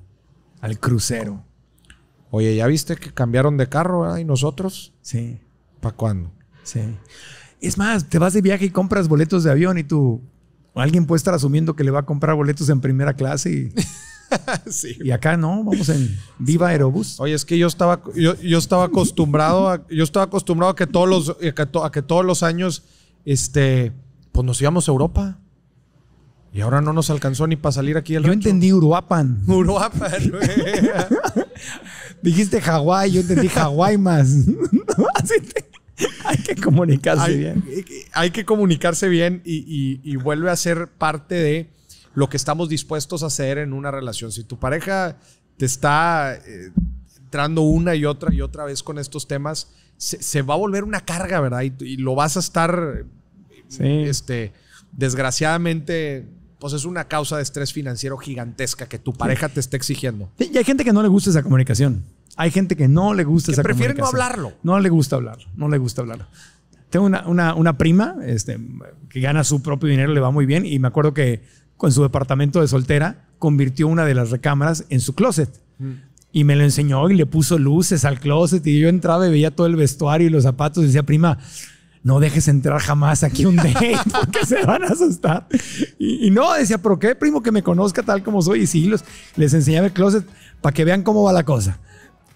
Al crucero. Oye, ¿ya viste que cambiaron de carro, ¿Y nosotros? Sí. ¿Para cuándo? Sí. Es más, te vas de viaje y compras boletos de avión y tú. Alguien puede estar asumiendo que le va a comprar boletos en primera clase y. sí. Y acá no, vamos en Viva Aerobús. Oye, es que yo estaba, yo, estaba acostumbrado a, yo estaba acostumbrado que todos los, que, todos los años, este, pues nos íbamos a Europa. Y ahora no nos alcanzó ni para salir aquí del Yo entendí Uruapan. Uruapan, Dijiste Hawái, yo entendí Hawái más. Así Hay que comunicarse bien. Hay que comunicarse bien y, vuelve a ser parte de lo que estamos dispuestos a hacer en una relación. Si tu pareja te está eh, entrando una y otra y otra vez con estos temas, se, va a volver una carga, ¿verdad? Y, lo vas a estar, sí. este, desgraciadamente, pues es una causa de estrés financiero gigantesca que tu pareja te esté exigiendo. Y hay gente que no le gusta esa comunicación. Hay gente que no le gusta esa prefiere Prefiere no hablarlo. No le gusta hablar. No le gusta hablar. Tengo una, una, prima este, que gana su propio dinero, le va muy bien. Y me acuerdo que con su departamento de soltera convirtió una de las recámaras en su closet. Mm. Y me lo enseñó y le puso luces al closet. Y yo entraba y veía todo el vestuario y los zapatos. Y decía, prima, no dejes entrar jamás aquí un date porque se van a asustar. Y, no, decía, pero qué primo que me conozca tal como soy. Y sí, les enseñaba el closet para que vean cómo va la cosa.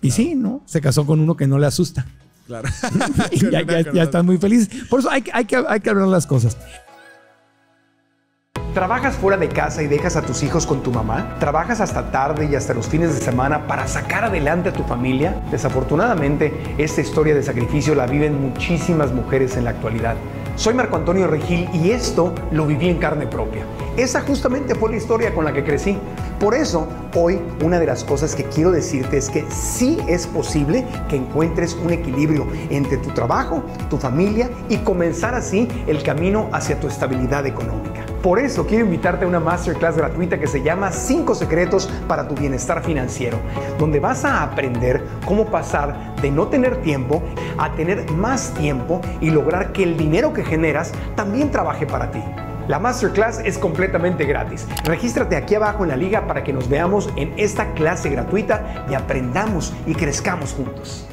Y sí, ¿no? Se casó con uno que no le asusta. Claro. y ya, están muy felices. Por eso hay, hay, que, hay que hablar las cosas. ¿Trabajas fuera de casa y dejas a tus hijos con tu mamá? ¿Trabajas hasta tarde y hasta los fines de semana para sacar adelante a tu familia? Desafortunadamente, esta historia de sacrificio la viven muchísimas mujeres en la actualidad. Soy Marco Antonio Regil y esto lo viví en carne propia. Esa justamente fue la historia con la que crecí. Por eso, hoy una de las cosas que quiero decirte es que sí es posible que encuentres un equilibrio entre tu trabajo, tu familia y comenzar así el camino hacia tu estabilidad económica. Por eso quiero invitarte a una masterclass gratuita que se llama 5 secretos para tu bienestar financiero, donde vas a aprender cómo pasar de no tener tiempo a tener más tiempo y lograr que el dinero que generas también trabaje para ti. La masterclass es completamente gratis. Regístrate aquí abajo en la liga para que nos veamos en esta clase gratuita y aprendamos y crezcamos juntos.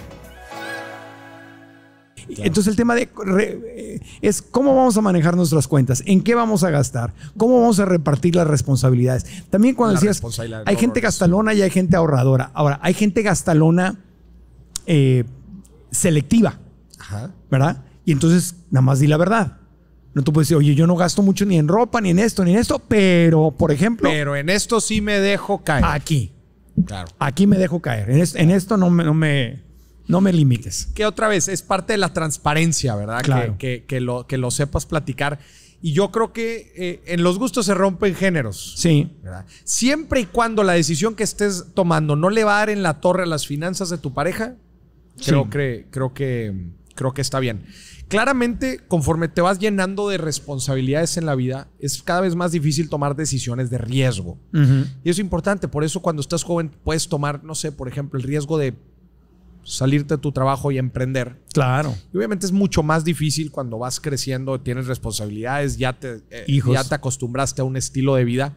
Entonces el tema de eh, es cómo vamos a manejar nuestras cuentas, en qué vamos a gastar, cómo vamos a repartir las responsabilidades. También cuando decías, hay gente gastalona y hay gente ahorradora. Ahora, hay gente gastalona eh, selectiva, ¿verdad? Y entonces nada más di la verdad. No tú puedes decir, oye, yo no gasto mucho ni en ropa, ni en esto, ni en esto, pero, por ejemplo... Pero en esto sí me dejo caer. Aquí. Claro. Aquí me dejo caer. En, esto, no me no me limites. Que otra vez es parte de la transparencia, ¿verdad? Claro. Que, lo, que lo sepas platicar. Y yo creo que eh, en los gustos se rompen géneros. Sí. Siempre y cuando la decisión que estés tomando no le va a dar en la torre a las finanzas de tu pareja, creo, que, creo, que, creo que está bien. Claramente, conforme te vas llenando de responsabilidades en la vida, es cada vez más difícil tomar decisiones de riesgo. Y eso es importante. Por eso, cuando estás joven, puedes tomar, no sé, por ejemplo, el riesgo de salirte de tu trabajo y emprender. Claro. Y obviamente es mucho más difícil cuando vas creciendo, tienes responsabilidades, ya te, eh, ya te acostumbraste a un estilo de vida.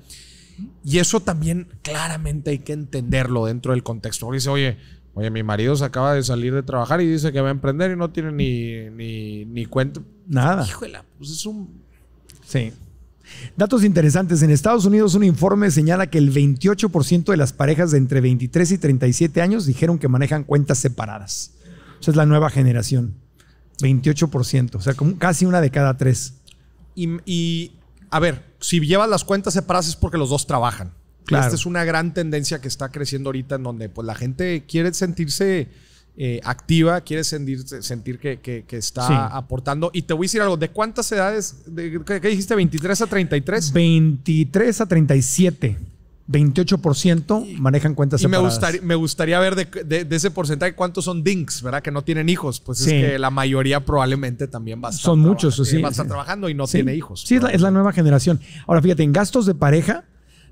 Y eso también claramente hay que entenderlo dentro del contexto. Porque dice, oye, oye, mi marido se acaba de salir de trabajar y dice que va a emprender y no tiene ni, ni, ni cuenta. Nada. Híjole, pues es un... Sí. Datos interesantes. En Estados Unidos un informe señala que el 28% de las parejas de entre 23 y 37 años dijeron que manejan cuentas separadas. Esa es la nueva generación. 28%, o sea, casi una de cada tres. Y, a ver, si llevas las cuentas separadas es porque los dos trabajan. Esta es una gran tendencia que está creciendo ahorita en donde pues, la gente quiere sentirse eh, activa, quiere sentir, sentir que, está aportando. Y te voy a decir algo, ¿de cuántas edades? ¿Qué dijiste? ¿23 a 33? 23 a 37. 28% manejan cuentas Me gustaría, me gustaría ver de, ese porcentaje cuántos son dinks, ¿verdad? Que no tienen hijos. Pues es que la mayoría probablemente también va a estar Son muchos, eh, sí. Va trabajando y no tiene hijos. Sí, es la, nueva generación. Ahora, fíjate, en gastos de pareja,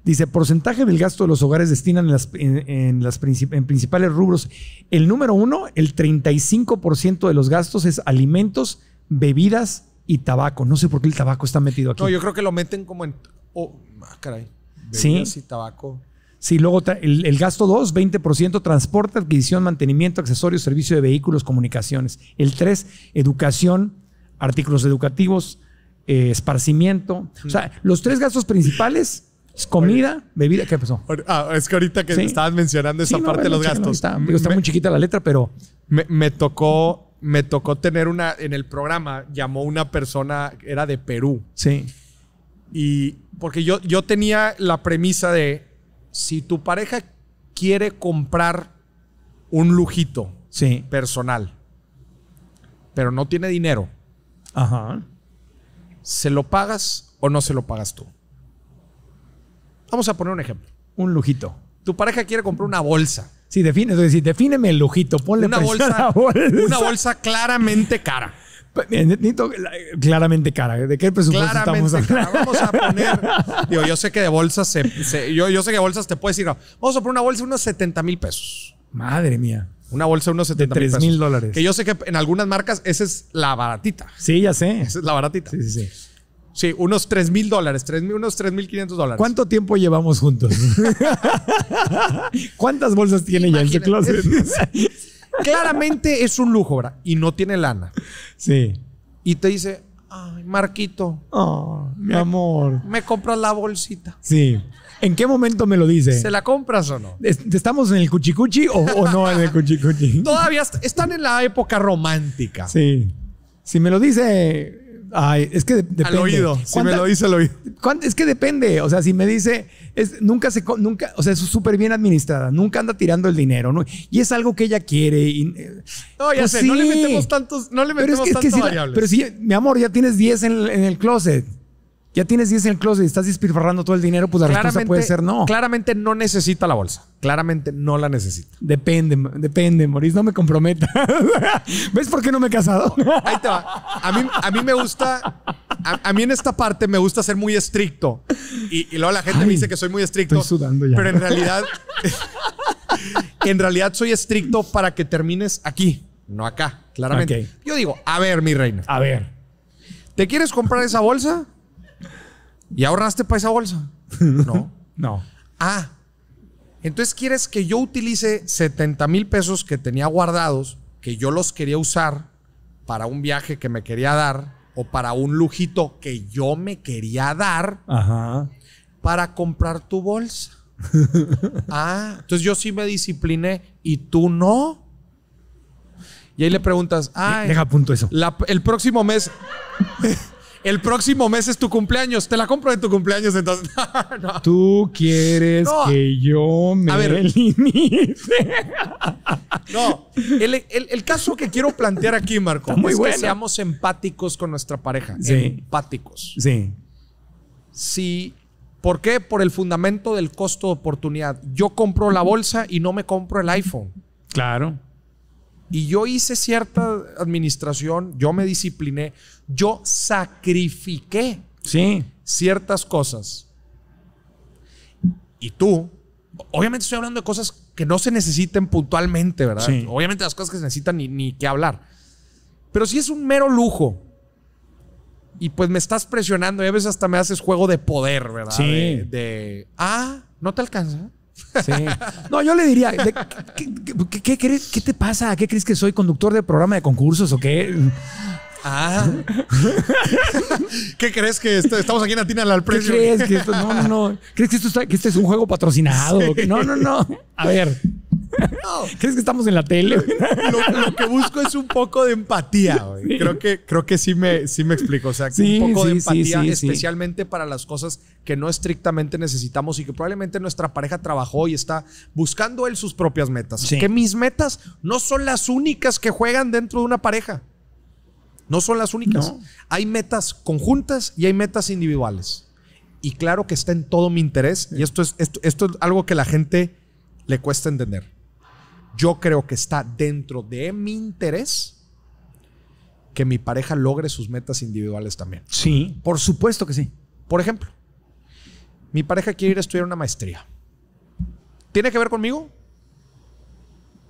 Dice, porcentaje del gasto de los hogares destinan en, las, en, las principales rubros. El número uno, el 35% de los gastos es alimentos, bebidas y tabaco. No sé por qué el tabaco está metido aquí. No, yo creo que lo meten como en... Oh, ah, caray. Bebidas ¿Sí? y tabaco. Sí, luego el, gasto 2, 20%, transporte, adquisición, mantenimiento, accesorios, servicio de vehículos, comunicaciones. El tres, educación, artículos educativos, eh, esparcimiento. O sea, los tres gastos principales Comida, bebida, ¿qué pasó? Ah, es que ahorita que estabas mencionando esa parte de los gastos. está, muy chiquita la letra, pero. Me, tocó, me tocó tener una. En el programa llamó una persona, era de Perú. Sí. Y porque yo, yo tenía la premisa de si tu pareja quiere comprar un lujito sí. personal, pero no tiene dinero. Ajá. ¿Se lo pagas o no se lo pagas tú? Vamos a poner un ejemplo. Un lujito. Tu pareja quiere comprar una bolsa. Sí, define, entonces, defíneme el lujito, ponle una bolsa, Una bolsa claramente cara. Eh, claramente cara. ¿De qué presupuesto claramente estamos cara. Vamos a poner. digo, yo sé que de bolsas yo, sé que de bolsas te puedes ir. vamos a poner una bolsa de unos 70 mil pesos. Madre mía. Una bolsa de unos 70 mil pesos. mil dólares. Que yo sé que en algunas marcas esa es la baratita. Sí, ya sé. Esa es la baratita. Sí, sí, sí. Sí, unos 3 mil dólares, unos 3 mil 500 dólares. ¿Cuánto tiempo llevamos juntos? ¿Cuántas bolsas tiene ya en su closet? Claramente es un lujo, ¿verdad? Y no tiene lana. Sí. Y te dice, ay, Marquito. Oh, mi amor. Me compras la bolsita. Sí. ¿En qué momento me lo dice? ¿Se la compras o no? ¿Estamos en el cuchicuchi o no en el cuchicuchi? Todavía están en la época romántica. Sí. Si me lo dice Ay, es que depende. Al oído. Si me lo dice al oído. Es que depende. O sea, si me dice, es, nunca se, nunca, o sea, es súper bien administrada. Nunca anda tirando el dinero. ¿no? Y es algo que ella quiere. Eh, no, ya pues sé, no le metemos tantos, no le metemos pero es que, es que pero si, mi amor, ya tienes 10 en, en el closet ya tienes 10 en el closet y estás despilfarrando todo el dinero, pues la claramente, puede ser no. Claramente no necesita la bolsa. Claramente no la necesita. Depende, depende, Moris, no me comprometa. ¿Ves por qué no me he casado? Ahí te va. A mí, me gusta, a, mí en esta parte me gusta ser muy estricto. Y, luego la gente me dice que soy muy estricto. Estoy sudando ya. Pero en realidad, en realidad soy estricto para que termines aquí, no acá, claramente. Yo digo, a ver, mi reina. A ver. ¿Te quieres comprar esa bolsa? ¿Y ahorraste para esa bolsa? No. no. Ah, entonces quieres que yo utilice 70 mil pesos que tenía guardados, que yo los quería usar para un viaje que me quería dar o para un lujito que yo me quería dar para comprar tu bolsa. ah, entonces yo sí me discipliné y tú no. Y ahí le preguntas, ah, deja punto eso. el próximo mes el próximo mes es tu cumpleaños, te la compro en tu cumpleaños, entonces. Tú quieres que yo me A no, el, caso que quiero plantear aquí, Marco, muy es que seamos empáticos con nuestra pareja. Empáticos. Sí. Sí. ¿Por qué? Por el fundamento del costo de oportunidad. Yo compro la bolsa y no me compro el iPhone. Claro. Y yo hice cierta administración, yo me discipliné, yo sacrifiqué ciertas cosas. Y tú, obviamente estoy hablando de cosas que no se necesiten puntualmente, ¿verdad? Obviamente las cosas que se necesitan ni, ni hablar. Pero si es un mero lujo. Y pues me estás presionando y a veces hasta me haces juego de poder, ¿verdad? Sí. De, de ah, no te alcanza. No, yo le diría, ¿qué, qué, te pasa? ¿Qué crees que soy? ¿Conductor de programa de concursos o qué? Ah. ¿Qué crees que estamos aquí en Atina al precio? ¿Qué crees que esto, no, no, no. ¿Crees que, esto este es un juego patrocinado? No, no, no. A ver. ¿Crees que estamos en la tele? Lo, que busco es un poco de empatía, Creo, que, creo que sí me, sí me explico. O sea, un poco de empatía, especialmente para las cosas que no estrictamente necesitamos y que probablemente nuestra pareja trabajó y está buscando él sus propias metas. Que mis metas no son las únicas que juegan dentro de una pareja. No son las únicas. Hay metas conjuntas y hay metas individuales. Y claro que está en todo mi interés. Y esto es, esto, esto es algo que la gente le cuesta entender yo creo que está dentro de mi interés que mi pareja logre sus metas individuales también. Sí, por supuesto que sí. Por ejemplo, mi pareja quiere ir a estudiar una maestría. ¿Tiene que ver conmigo?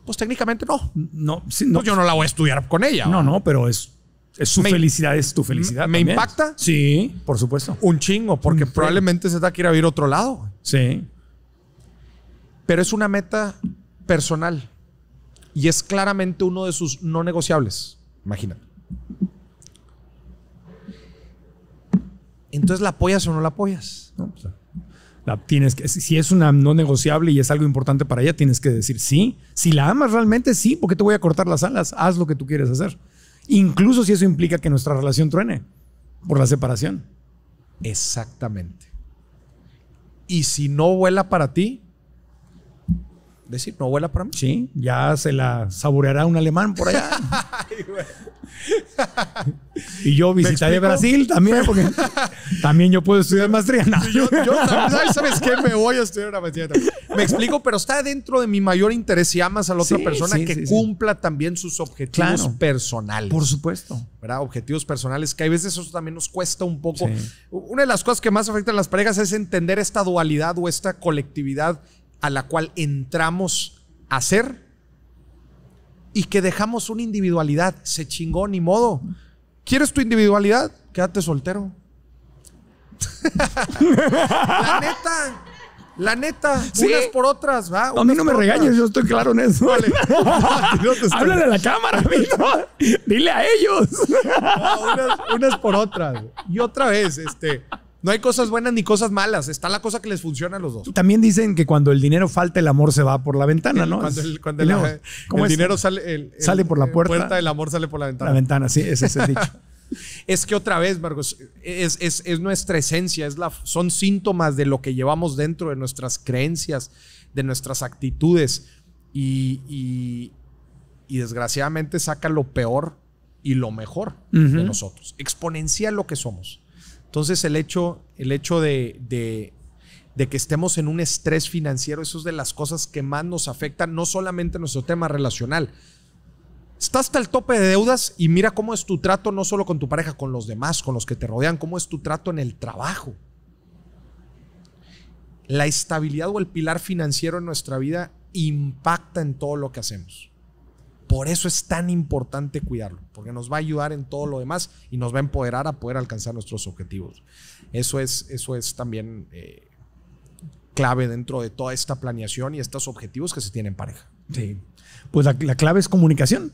Pues técnicamente no. No, pues yo no la voy a estudiar con ella. No, no, pero es, es su felicidad, es tu felicidad. ¿Me impacta? Sí, por supuesto. Un chingo, porque probablemente se da que ir a otro lado. Sí. Pero es una meta personal. Y es claramente uno de sus no negociables. Imagínate. Entonces, ¿la apoyas o no la apoyas? Pues, la tienes que, si es una no negociable y es algo importante para ella, tienes que decir sí. Si la amas realmente, sí, porque te voy a cortar las alas. Haz lo que tú quieres hacer. Incluso si eso implica que nuestra relación truene por la separación. Exactamente. Y si no vuela para ti, decir, no vuela para mí. Sí, ya se la saboreará un alemán por allá. y yo visitaré Brasil también, porque también yo puedo estudiar maestría. Yo, ¿sabes, qué? Me voy a estudiar una maestría. Me explico, pero está dentro de mi mayor interés y amas a la otra persona que cumpla también sus objetivos personales. Por supuesto. ¿Verdad? Objetivos personales, que a veces eso también nos cuesta un poco. Una de las cosas que más afectan a las parejas es entender esta dualidad o esta colectividad a la cual entramos a ser y que dejamos una individualidad. Se chingó, ni modo. ¿Quieres tu individualidad? Quédate soltero. la neta. La neta, unas por otras, ¿va? a mí no me regañes, yo estoy claro en eso. Háblale a la cámara, amigo. Dile a ellos. unas, por otras. Y otra vez, este, no hay cosas buenas ni cosas malas. Está la cosa que les funciona a los dos. También dicen que cuando el dinero falta, el amor se va por la ventana, ¿no? Cuando el, dinero sale, por la puerta, El amor sale por la ventana. La ventana, sí, ese es el dicho. es que otra vez, Marcos, es, nuestra esencia, es la, son síntomas de lo que llevamos dentro, de nuestras creencias, de nuestras actitudes. Y, y, desgraciadamente saca lo peor y lo mejor de nosotros. Exponencia lo que somos. Entonces el hecho, el hecho de, de, que estemos en un estrés financiero, eso es de las cosas que más nos afectan, no solamente nuestro tema relacional. Estás hasta el tope de deudas y mira cómo es tu trato no solo con tu pareja, con los demás, con los que te rodean, cómo es tu trato en el trabajo. La estabilidad o el pilar financiero en nuestra vida impacta en todo lo que hacemos. Por eso es tan importante cuidarlo, porque nos va a ayudar en todo lo demás y nos va a empoderar a poder alcanzar nuestros objetivos. Eso es, eso es también eh, clave dentro de toda esta planeación y estos objetivos que se tienen en pareja. Sí. Pues la, la clave es comunicación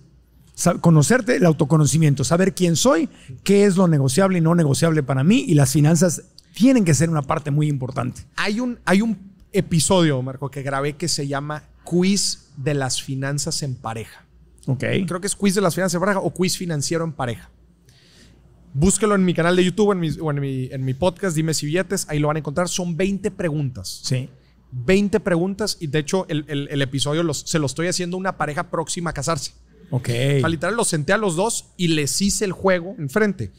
conocerte, el autoconocimiento, saber quién soy, qué es lo negociable y no negociable para mí y las finanzas tienen que ser una parte muy importante. Hay un, hay un episodio, Marco, que grabé que se llama Quiz de las finanzas en pareja. Creo que es Quiz de las Finanzas de pareja o Quiz Financiero en Pareja. Búsquelo en mi canal de YouTube en mi, o en mi, podcast, Dime si billetes. Ahí lo van a encontrar. Son 20 preguntas. Sí. 20 preguntas y de hecho el, episodio se lo estoy haciendo a una pareja próxima a casarse. Ok. literal, los senté a los dos y les hice el juego enfrente.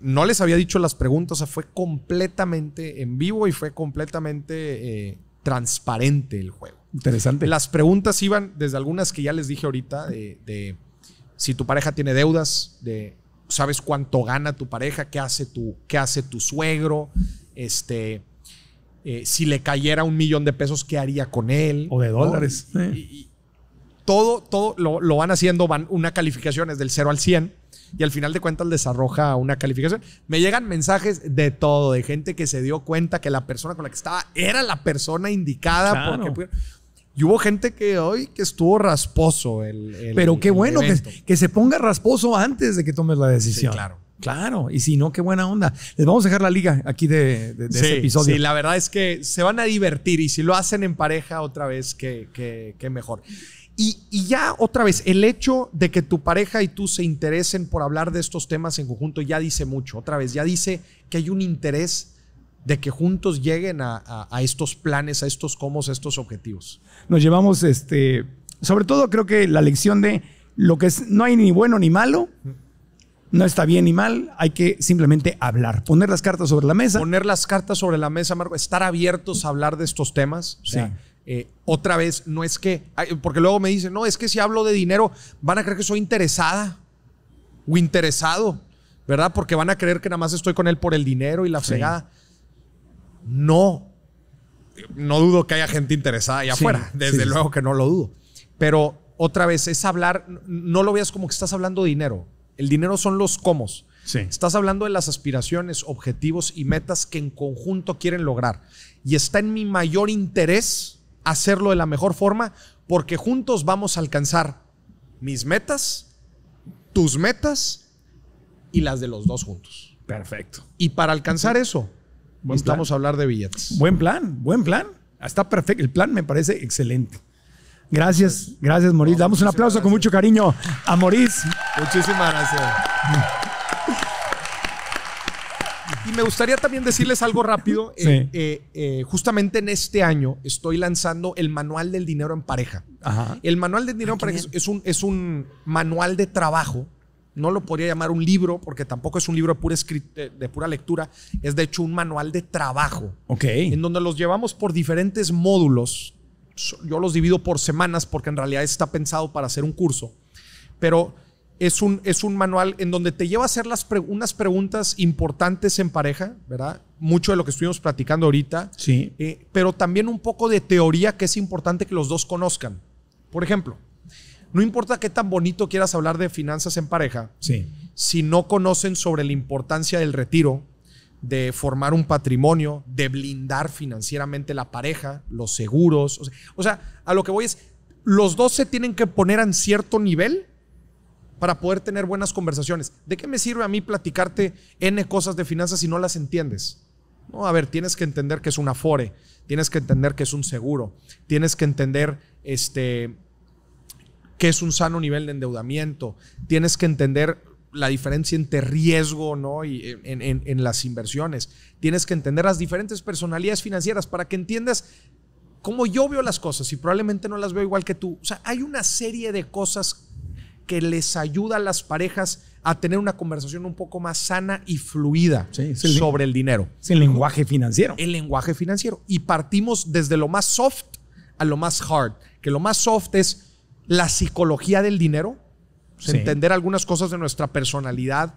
No les había dicho las preguntas, o sea, fue completamente en vivo y fue completamente eh, transparente el juego. Interesante. Las preguntas iban desde algunas que ya les dije ahorita, de, si tu pareja tiene deudas, de sabes cuánto gana tu pareja, qué hace tu, qué hace tu suegro, este, eh, si le cayera un millón de pesos, ¿qué haría con él? O de dólares. Y, todo todo lo, van haciendo, van una calificación es del 0 al 100 y al final de cuentas les una calificación. Me llegan mensajes de todo, de gente que se dio cuenta que la persona con la que estaba era la persona indicada. Claro. Porque, y hubo gente que hoy que estuvo rasposo. El, Pero qué bueno que, se ponga rasposo antes de que tomes la decisión. claro. Claro, y si no, qué buena onda. Les vamos a dejar la liga aquí de, de, episodio. Sí, la verdad es que se van a divertir y si lo hacen en pareja otra vez, qué, mejor. Y, ya otra vez, el hecho de que tu pareja y tú se interesen por hablar de estos temas en conjunto ya dice mucho, otra vez, ya dice que hay un interés de que juntos lleguen a, estos planes, a estos cómo, a estos objetivos nos llevamos, este, sobre todo creo que la lección de lo que es, no hay ni bueno ni malo, no está bien ni mal, hay que simplemente hablar, poner las cartas sobre la mesa. Poner las cartas sobre la mesa, Marco, estar abiertos a hablar de estos temas. Sí. Eh, otra vez, no es que, porque luego me dicen, no, es que si hablo de dinero, van a creer que soy interesada o interesado, ¿verdad? Porque van a creer que nada más estoy con él por el dinero y la fregada. No, no dudo que haya gente interesada allá afuera, desde luego que no lo dudo. Pero otra vez, es hablar, no lo veas como que estás hablando de dinero. El dinero son los comos. Estás hablando de las aspiraciones, objetivos y metas que en conjunto quieren lograr. Y está en mi mayor interés hacerlo de la mejor forma porque juntos vamos a alcanzar mis metas, tus metas y las de los dos juntos. Perfecto. Y para alcanzar eso, estamos a hablar de billetes. Buen plan, buen plan. Está perfecto. El plan me parece excelente. Gracias, gracias, Maurice. Damos un aplauso con mucho cariño a Maurice. Muchísimas gracias. Y me gustaría también decirles algo rápido. Eh, eh, eh, justamente en este año estoy lanzando el Manual del Dinero en Pareja. Ajá. El Manual del Dinero en ah, Pareja es un, es un manual de trabajo no lo podría llamar un libro, porque tampoco es un libro de pura, lectura, es de hecho un manual de trabajo. Ok. En donde los llevamos por diferentes módulos. Yo los divido por semanas porque en realidad está pensado para hacer un curso. Pero es un, es un manual en donde te lleva a hacer unas preguntas importantes en pareja, ¿verdad? Mucho de lo que estuvimos platicando ahorita. Sí. Eh, pero también un poco de teoría que es importante que los dos conozcan. Por ejemplo, no importa qué tan bonito quieras hablar de finanzas en pareja, si no conocen sobre la importancia del retiro, de formar un patrimonio, de blindar financieramente la pareja, los seguros, o sea, a lo que voy es, los dos se tienen que poner en cierto nivel para poder tener buenas conversaciones. ¿De qué me sirve a mí platicarte N cosas de finanzas si no las entiendes? No, a ver, tienes que entender que es un afore, tienes que entender que es un seguro, tienes que entender este, qué es un sano nivel de endeudamiento, tienes que entender la diferencia entre riesgo ¿no? y en, las inversiones. Tienes que entender las diferentes personalidades financieras para que entiendas cómo yo veo las cosas y probablemente no las veo igual que tú. O sea, hay una serie de cosas que les ayuda a las parejas a tener una conversación un poco más sana y fluida sobre el dinero. Es el lenguaje financiero. El lenguaje financiero. Y partimos desde lo más soft a lo más hard, que lo más soft es la psicología del dinero, pues, entender algunas cosas de nuestra personalidad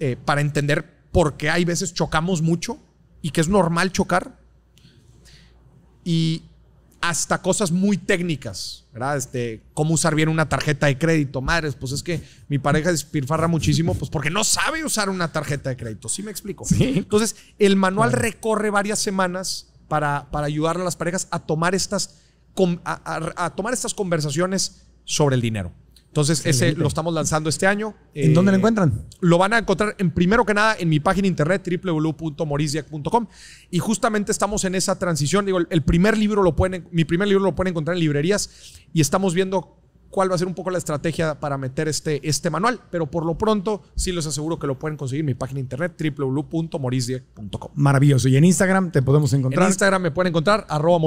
eh, para entender por qué hay veces chocamos mucho y que es normal chocar. Y hasta cosas muy técnicas, ¿verdad? Este, cómo usar bien una tarjeta de crédito. Madres, pues es que mi pareja despilfarra muchísimo, pues porque no sabe usar una tarjeta de crédito. ¿Sí me explico? Entonces, el manual recorre varias semanas para, para ayudar a las parejas a tomar estas a, tomar estas conversaciones sobre el dinero. Entonces, ese lo estamos lanzando este año. ¿En dónde lo eh, encuentran? Lo van a encontrar, en primero que nada, en mi página internet, www.morisdiac.com. Y justamente estamos en esa transición. Digo, el primer libro lo pueden, mi primer libro lo pueden encontrar en librerías y estamos viendo cuál va a ser un poco la estrategia para meter este, este manual, pero por lo pronto sí les aseguro que lo pueden conseguir en mi página internet www.morisdieck.com. Maravilloso. ¿Y en Instagram te podemos encontrar? En Instagram me pueden encontrar, arroba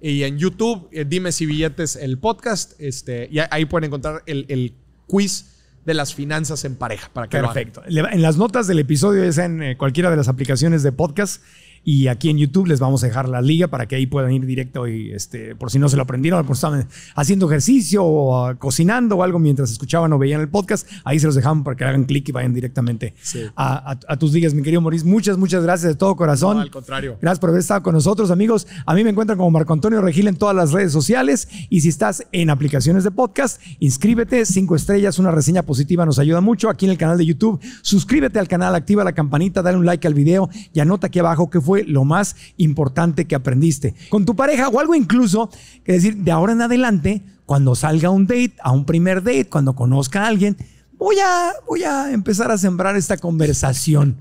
Y en YouTube, eh, dime si billetes el podcast. Este, y ahí pueden encontrar el, quiz de las finanzas en pareja. Para que Perfecto. En las notas del episodio, es en eh, cualquiera de las aplicaciones de podcast, y aquí en YouTube les vamos a dejar la liga para que ahí puedan ir directo y este, por si no se lo aprendieron, por si estaban haciendo ejercicio o ah, cocinando o algo mientras escuchaban o veían el podcast, ahí se los dejamos para que hagan clic y vayan directamente a, tus ligas, mi querido Maurice. Muchas, muchas gracias de todo corazón. al contrario. Gracias por haber estado con nosotros, amigos. A mí me encuentran como Marco Antonio Regil en todas las redes sociales y si estás en aplicaciones de podcast, inscríbete, cinco estrellas, una reseña positiva nos ayuda mucho aquí en el canal de YouTube. Suscríbete al canal, activa la campanita, dale un like al video y anota aquí abajo qué fue lo más importante que aprendiste con tu pareja o algo incluso que decir de ahora en adelante, cuando salga un date, a un primer date, cuando conozca a alguien, voy a, voy a empezar a sembrar esta conversación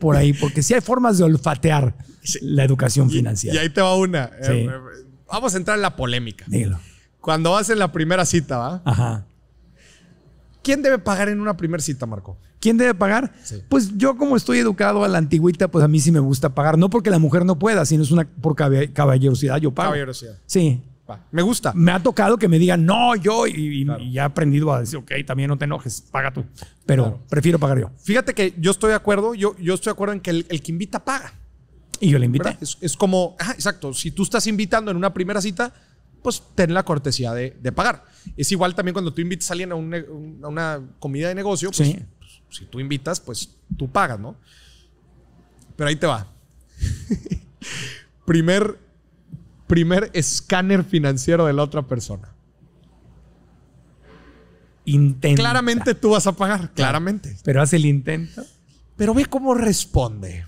por ahí, porque si hay formas de olfatear la educación financiera. Y, ahí te va una. Eh, eh, vamos a entrar en la polémica. Cuando vas en la primera cita, ¿va? Ajá. ¿Quién debe pagar en una primera cita, Marco? ¿Quién debe pagar? Pues yo como estoy educado a la antigüita, pues a mí sí me gusta pagar. No porque la mujer no pueda, sino es una por caballerosidad yo pago. Caballerosidad. Sí. Me gusta. Me ha tocado que me digan, no, yo, y, he aprendido a decir, ok, también no te enojes, paga tú. Pero prefiero pagar yo. Fíjate que yo estoy de acuerdo, yo, yo estoy de acuerdo en que el, que invita paga. Y yo le invité. Es, como, exacto, si tú estás invitando en una primera cita, pues ten la cortesía de, pagar. Es igual también cuando tú invitas a alguien a, una comida de negocio, pues, pues, si tú invitas, pues tú pagas, ¿no? Pero ahí te va. primer, primer escáner financiero de la otra persona. Intenta. Claramente tú vas a pagar, claramente. Pero haz el intento. Pero ve cómo responde.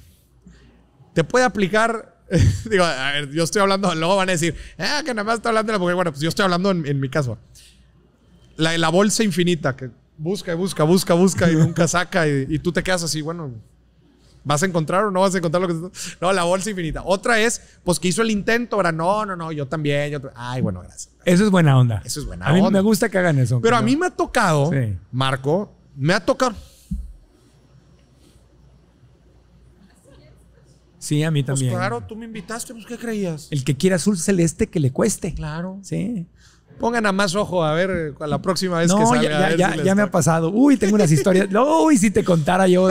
Te puede aplicar Digo, a ver, yo estoy hablando, luego van a decir, ah, que nada más está hablando de la mujer. Bueno, pues yo estoy hablando en, en mi caso. La, la bolsa infinita, que busca y busca, busca, busca y nunca saca y, tú te quedas así, bueno, ¿vas a encontrar o no vas a encontrar lo que... No, la bolsa infinita. Otra es, pues que hizo el intento, ahora no, no, no, yo también, yo... Ay, bueno, gracias. Eso es buena onda. Eso es buena onda. A mí me gusta que hagan eso. Pero a mí me ha tocado, Marco, me ha tocado Sí, a mí pues también. Pues claro, tú me invitaste, pues ¿qué creías? El que quiera azul celeste que le cueste. Claro. Sí. Pongan a más ojo a ver eh, la próxima vez que salga. Ya, ya, me ha pasado. Uy, tengo unas historias. Uy, si te contara yo.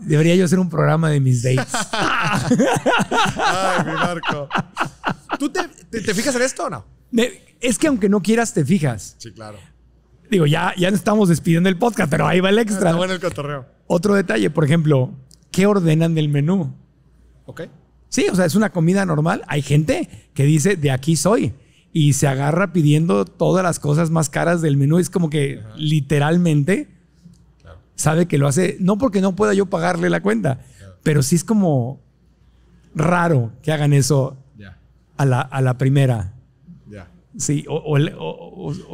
debería yo hacer un programa de mis dates. Ay, mi Marco. ¿Tú te, fijas en esto o no? Es que aunque no quieras, te fijas. Sí, claro. Digo, ya, ya estamos despidiendo el podcast, pero ahí va el extra. bueno el cotorreo. Otro detalle, por ejemplo, ¿qué ordenan del menú? Sí, o sea, es una comida normal. Hay gente que dice, de aquí soy. Y se agarra pidiendo todas las cosas más caras del menú. Es como que literalmente sabe que lo hace, no porque no pueda yo pagarle la cuenta, pero sí es como raro que hagan eso a, la, a la primera. Sí, o,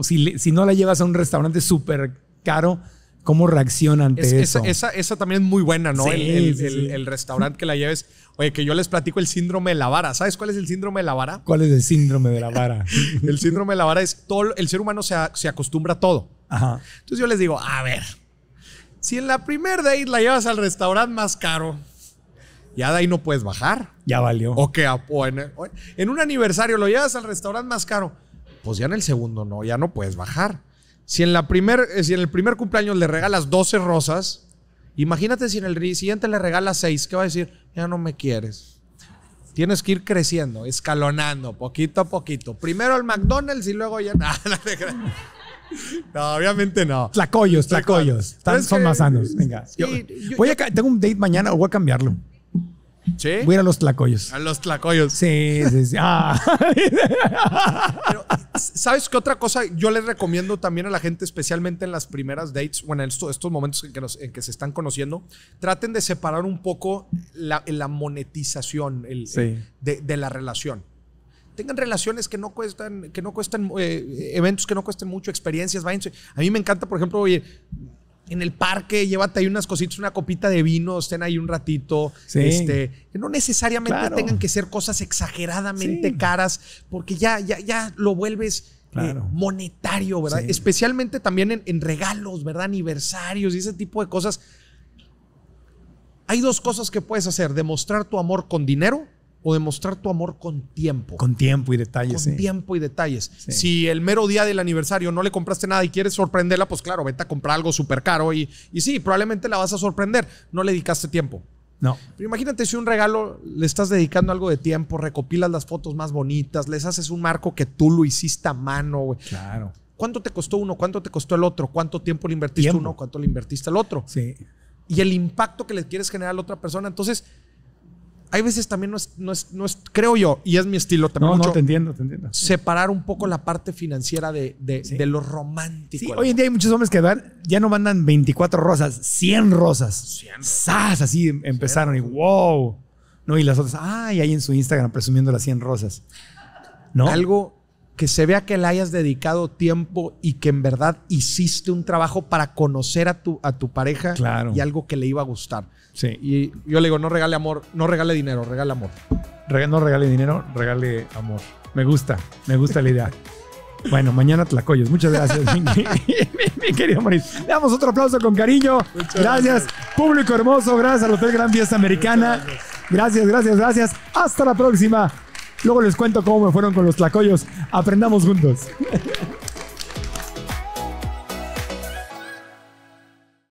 si, no la llevas a un restaurante súper caro, ¿cómo reaccionan ante eso? Esa, esa, esa, también es muy buena, ¿no? el restaurante que la lleves Oye, que yo les platico el síndrome de la vara. ¿Sabes cuál es el síndrome de la vara? ¿Cuál es el síndrome de la vara? el síndrome de la vara es todo, el ser humano se, acostumbra a todo. Entonces yo les digo, a ver, si en la primer date la llevas al restaurante más caro, ya de ahí no puedes bajar. Ya valió. O que en, un aniversario lo llevas al restaurante más caro, pues ya en el segundo no, ya no puedes bajar. Si en, la eh, si en el primer cumpleaños le regalas 12 rosas, Imagínate si en el siguiente le regala seis, ¿qué va a decir? Ya no me quieres. Tienes que ir creciendo, escalonando, poquito a poquito. Primero al McDonald's y luego ya. No, no, obviamente no. Tlacoyos, tlacoyos. son más sanos. Venga. voy a, tengo un date mañana o voy a cambiarlo. ¿Sí? Voy a ir a los tlacoyos. A los tlacoyos. Sí, sí, sí. Ah. ¿Sabes qué otra cosa yo les recomiendo también a la gente, especialmente en las primeras dates, bueno, en estos, momentos en que, que, se están conociendo? Traten de separar un poco la, monetización de, la relación tengan relaciones que no cuestan, que no cuestan eh, eventos que no cuesten mucho, experiencias, váyanse. A mí me encanta, por ejemplo, oye, en el parque, llévate ahí unas cositas, una copita de vino, estén ahí un ratito. Este, que no necesariamente tengan que ser cosas exageradamente caras, porque ya, ya, ya lo vuelves. Eh, monetario, ¿verdad? Especialmente también en, en, regalos, ¿verdad? Aniversarios y ese tipo de cosas. Hay dos cosas que puedes hacer, demostrar tu amor con dinero o demostrar tu amor con tiempo. Con tiempo y detalles. Con tiempo y detalles. Si el mero día del aniversario no le compraste nada y quieres sorprenderla, pues claro, vete a comprar algo súper caro y, y sí, probablemente la vas a sorprender. No le dedicaste tiempo. No. Pero imagínate si un regalo le estás dedicando algo de tiempo, recopilas las fotos más bonitas, les haces un marco que tú lo hiciste a mano, Claro. ¿Cuánto te costó uno? ¿Cuánto te costó el otro? ¿Cuánto tiempo le invertiste uno? ¿Cuánto le invertiste el otro? Sí. Y el impacto que le quieres generar a la otra persona. Entonces, hay veces también no es, no es, no es, creo yo, y es mi estilo también. No, no, te entiendo, te entiendo. Separar un poco la parte financiera de, de, lo romántico. Sí, hoy en día hay muchos hombres que dan, ya no mandan 24 rosas, 100 rosas. 100. ¡Sas! Así empezaron y wow. No, y las otras, ay, ahí en su Instagram presumiendo las 100 rosas. ¿No? Algo, que se vea que le hayas dedicado tiempo y que en verdad hiciste un trabajo para conocer a tu, a tu pareja y algo que le iba a gustar. Sí. Y yo le digo, no regale amor, no regale dinero, regale amor. No regale dinero, regale amor. Me gusta, me gusta la idea. Bueno, mañana Tlacoyos. Muchas gracias, mi, querido Mauricio. Le damos otro aplauso con cariño. gracias, público hermoso. Gracias al Hotel Gran Fiesta Americana. Gracias, gracias, gracias. Hasta la próxima. Luego les cuento cómo me fueron con los tlacoyos. Aprendamos juntos.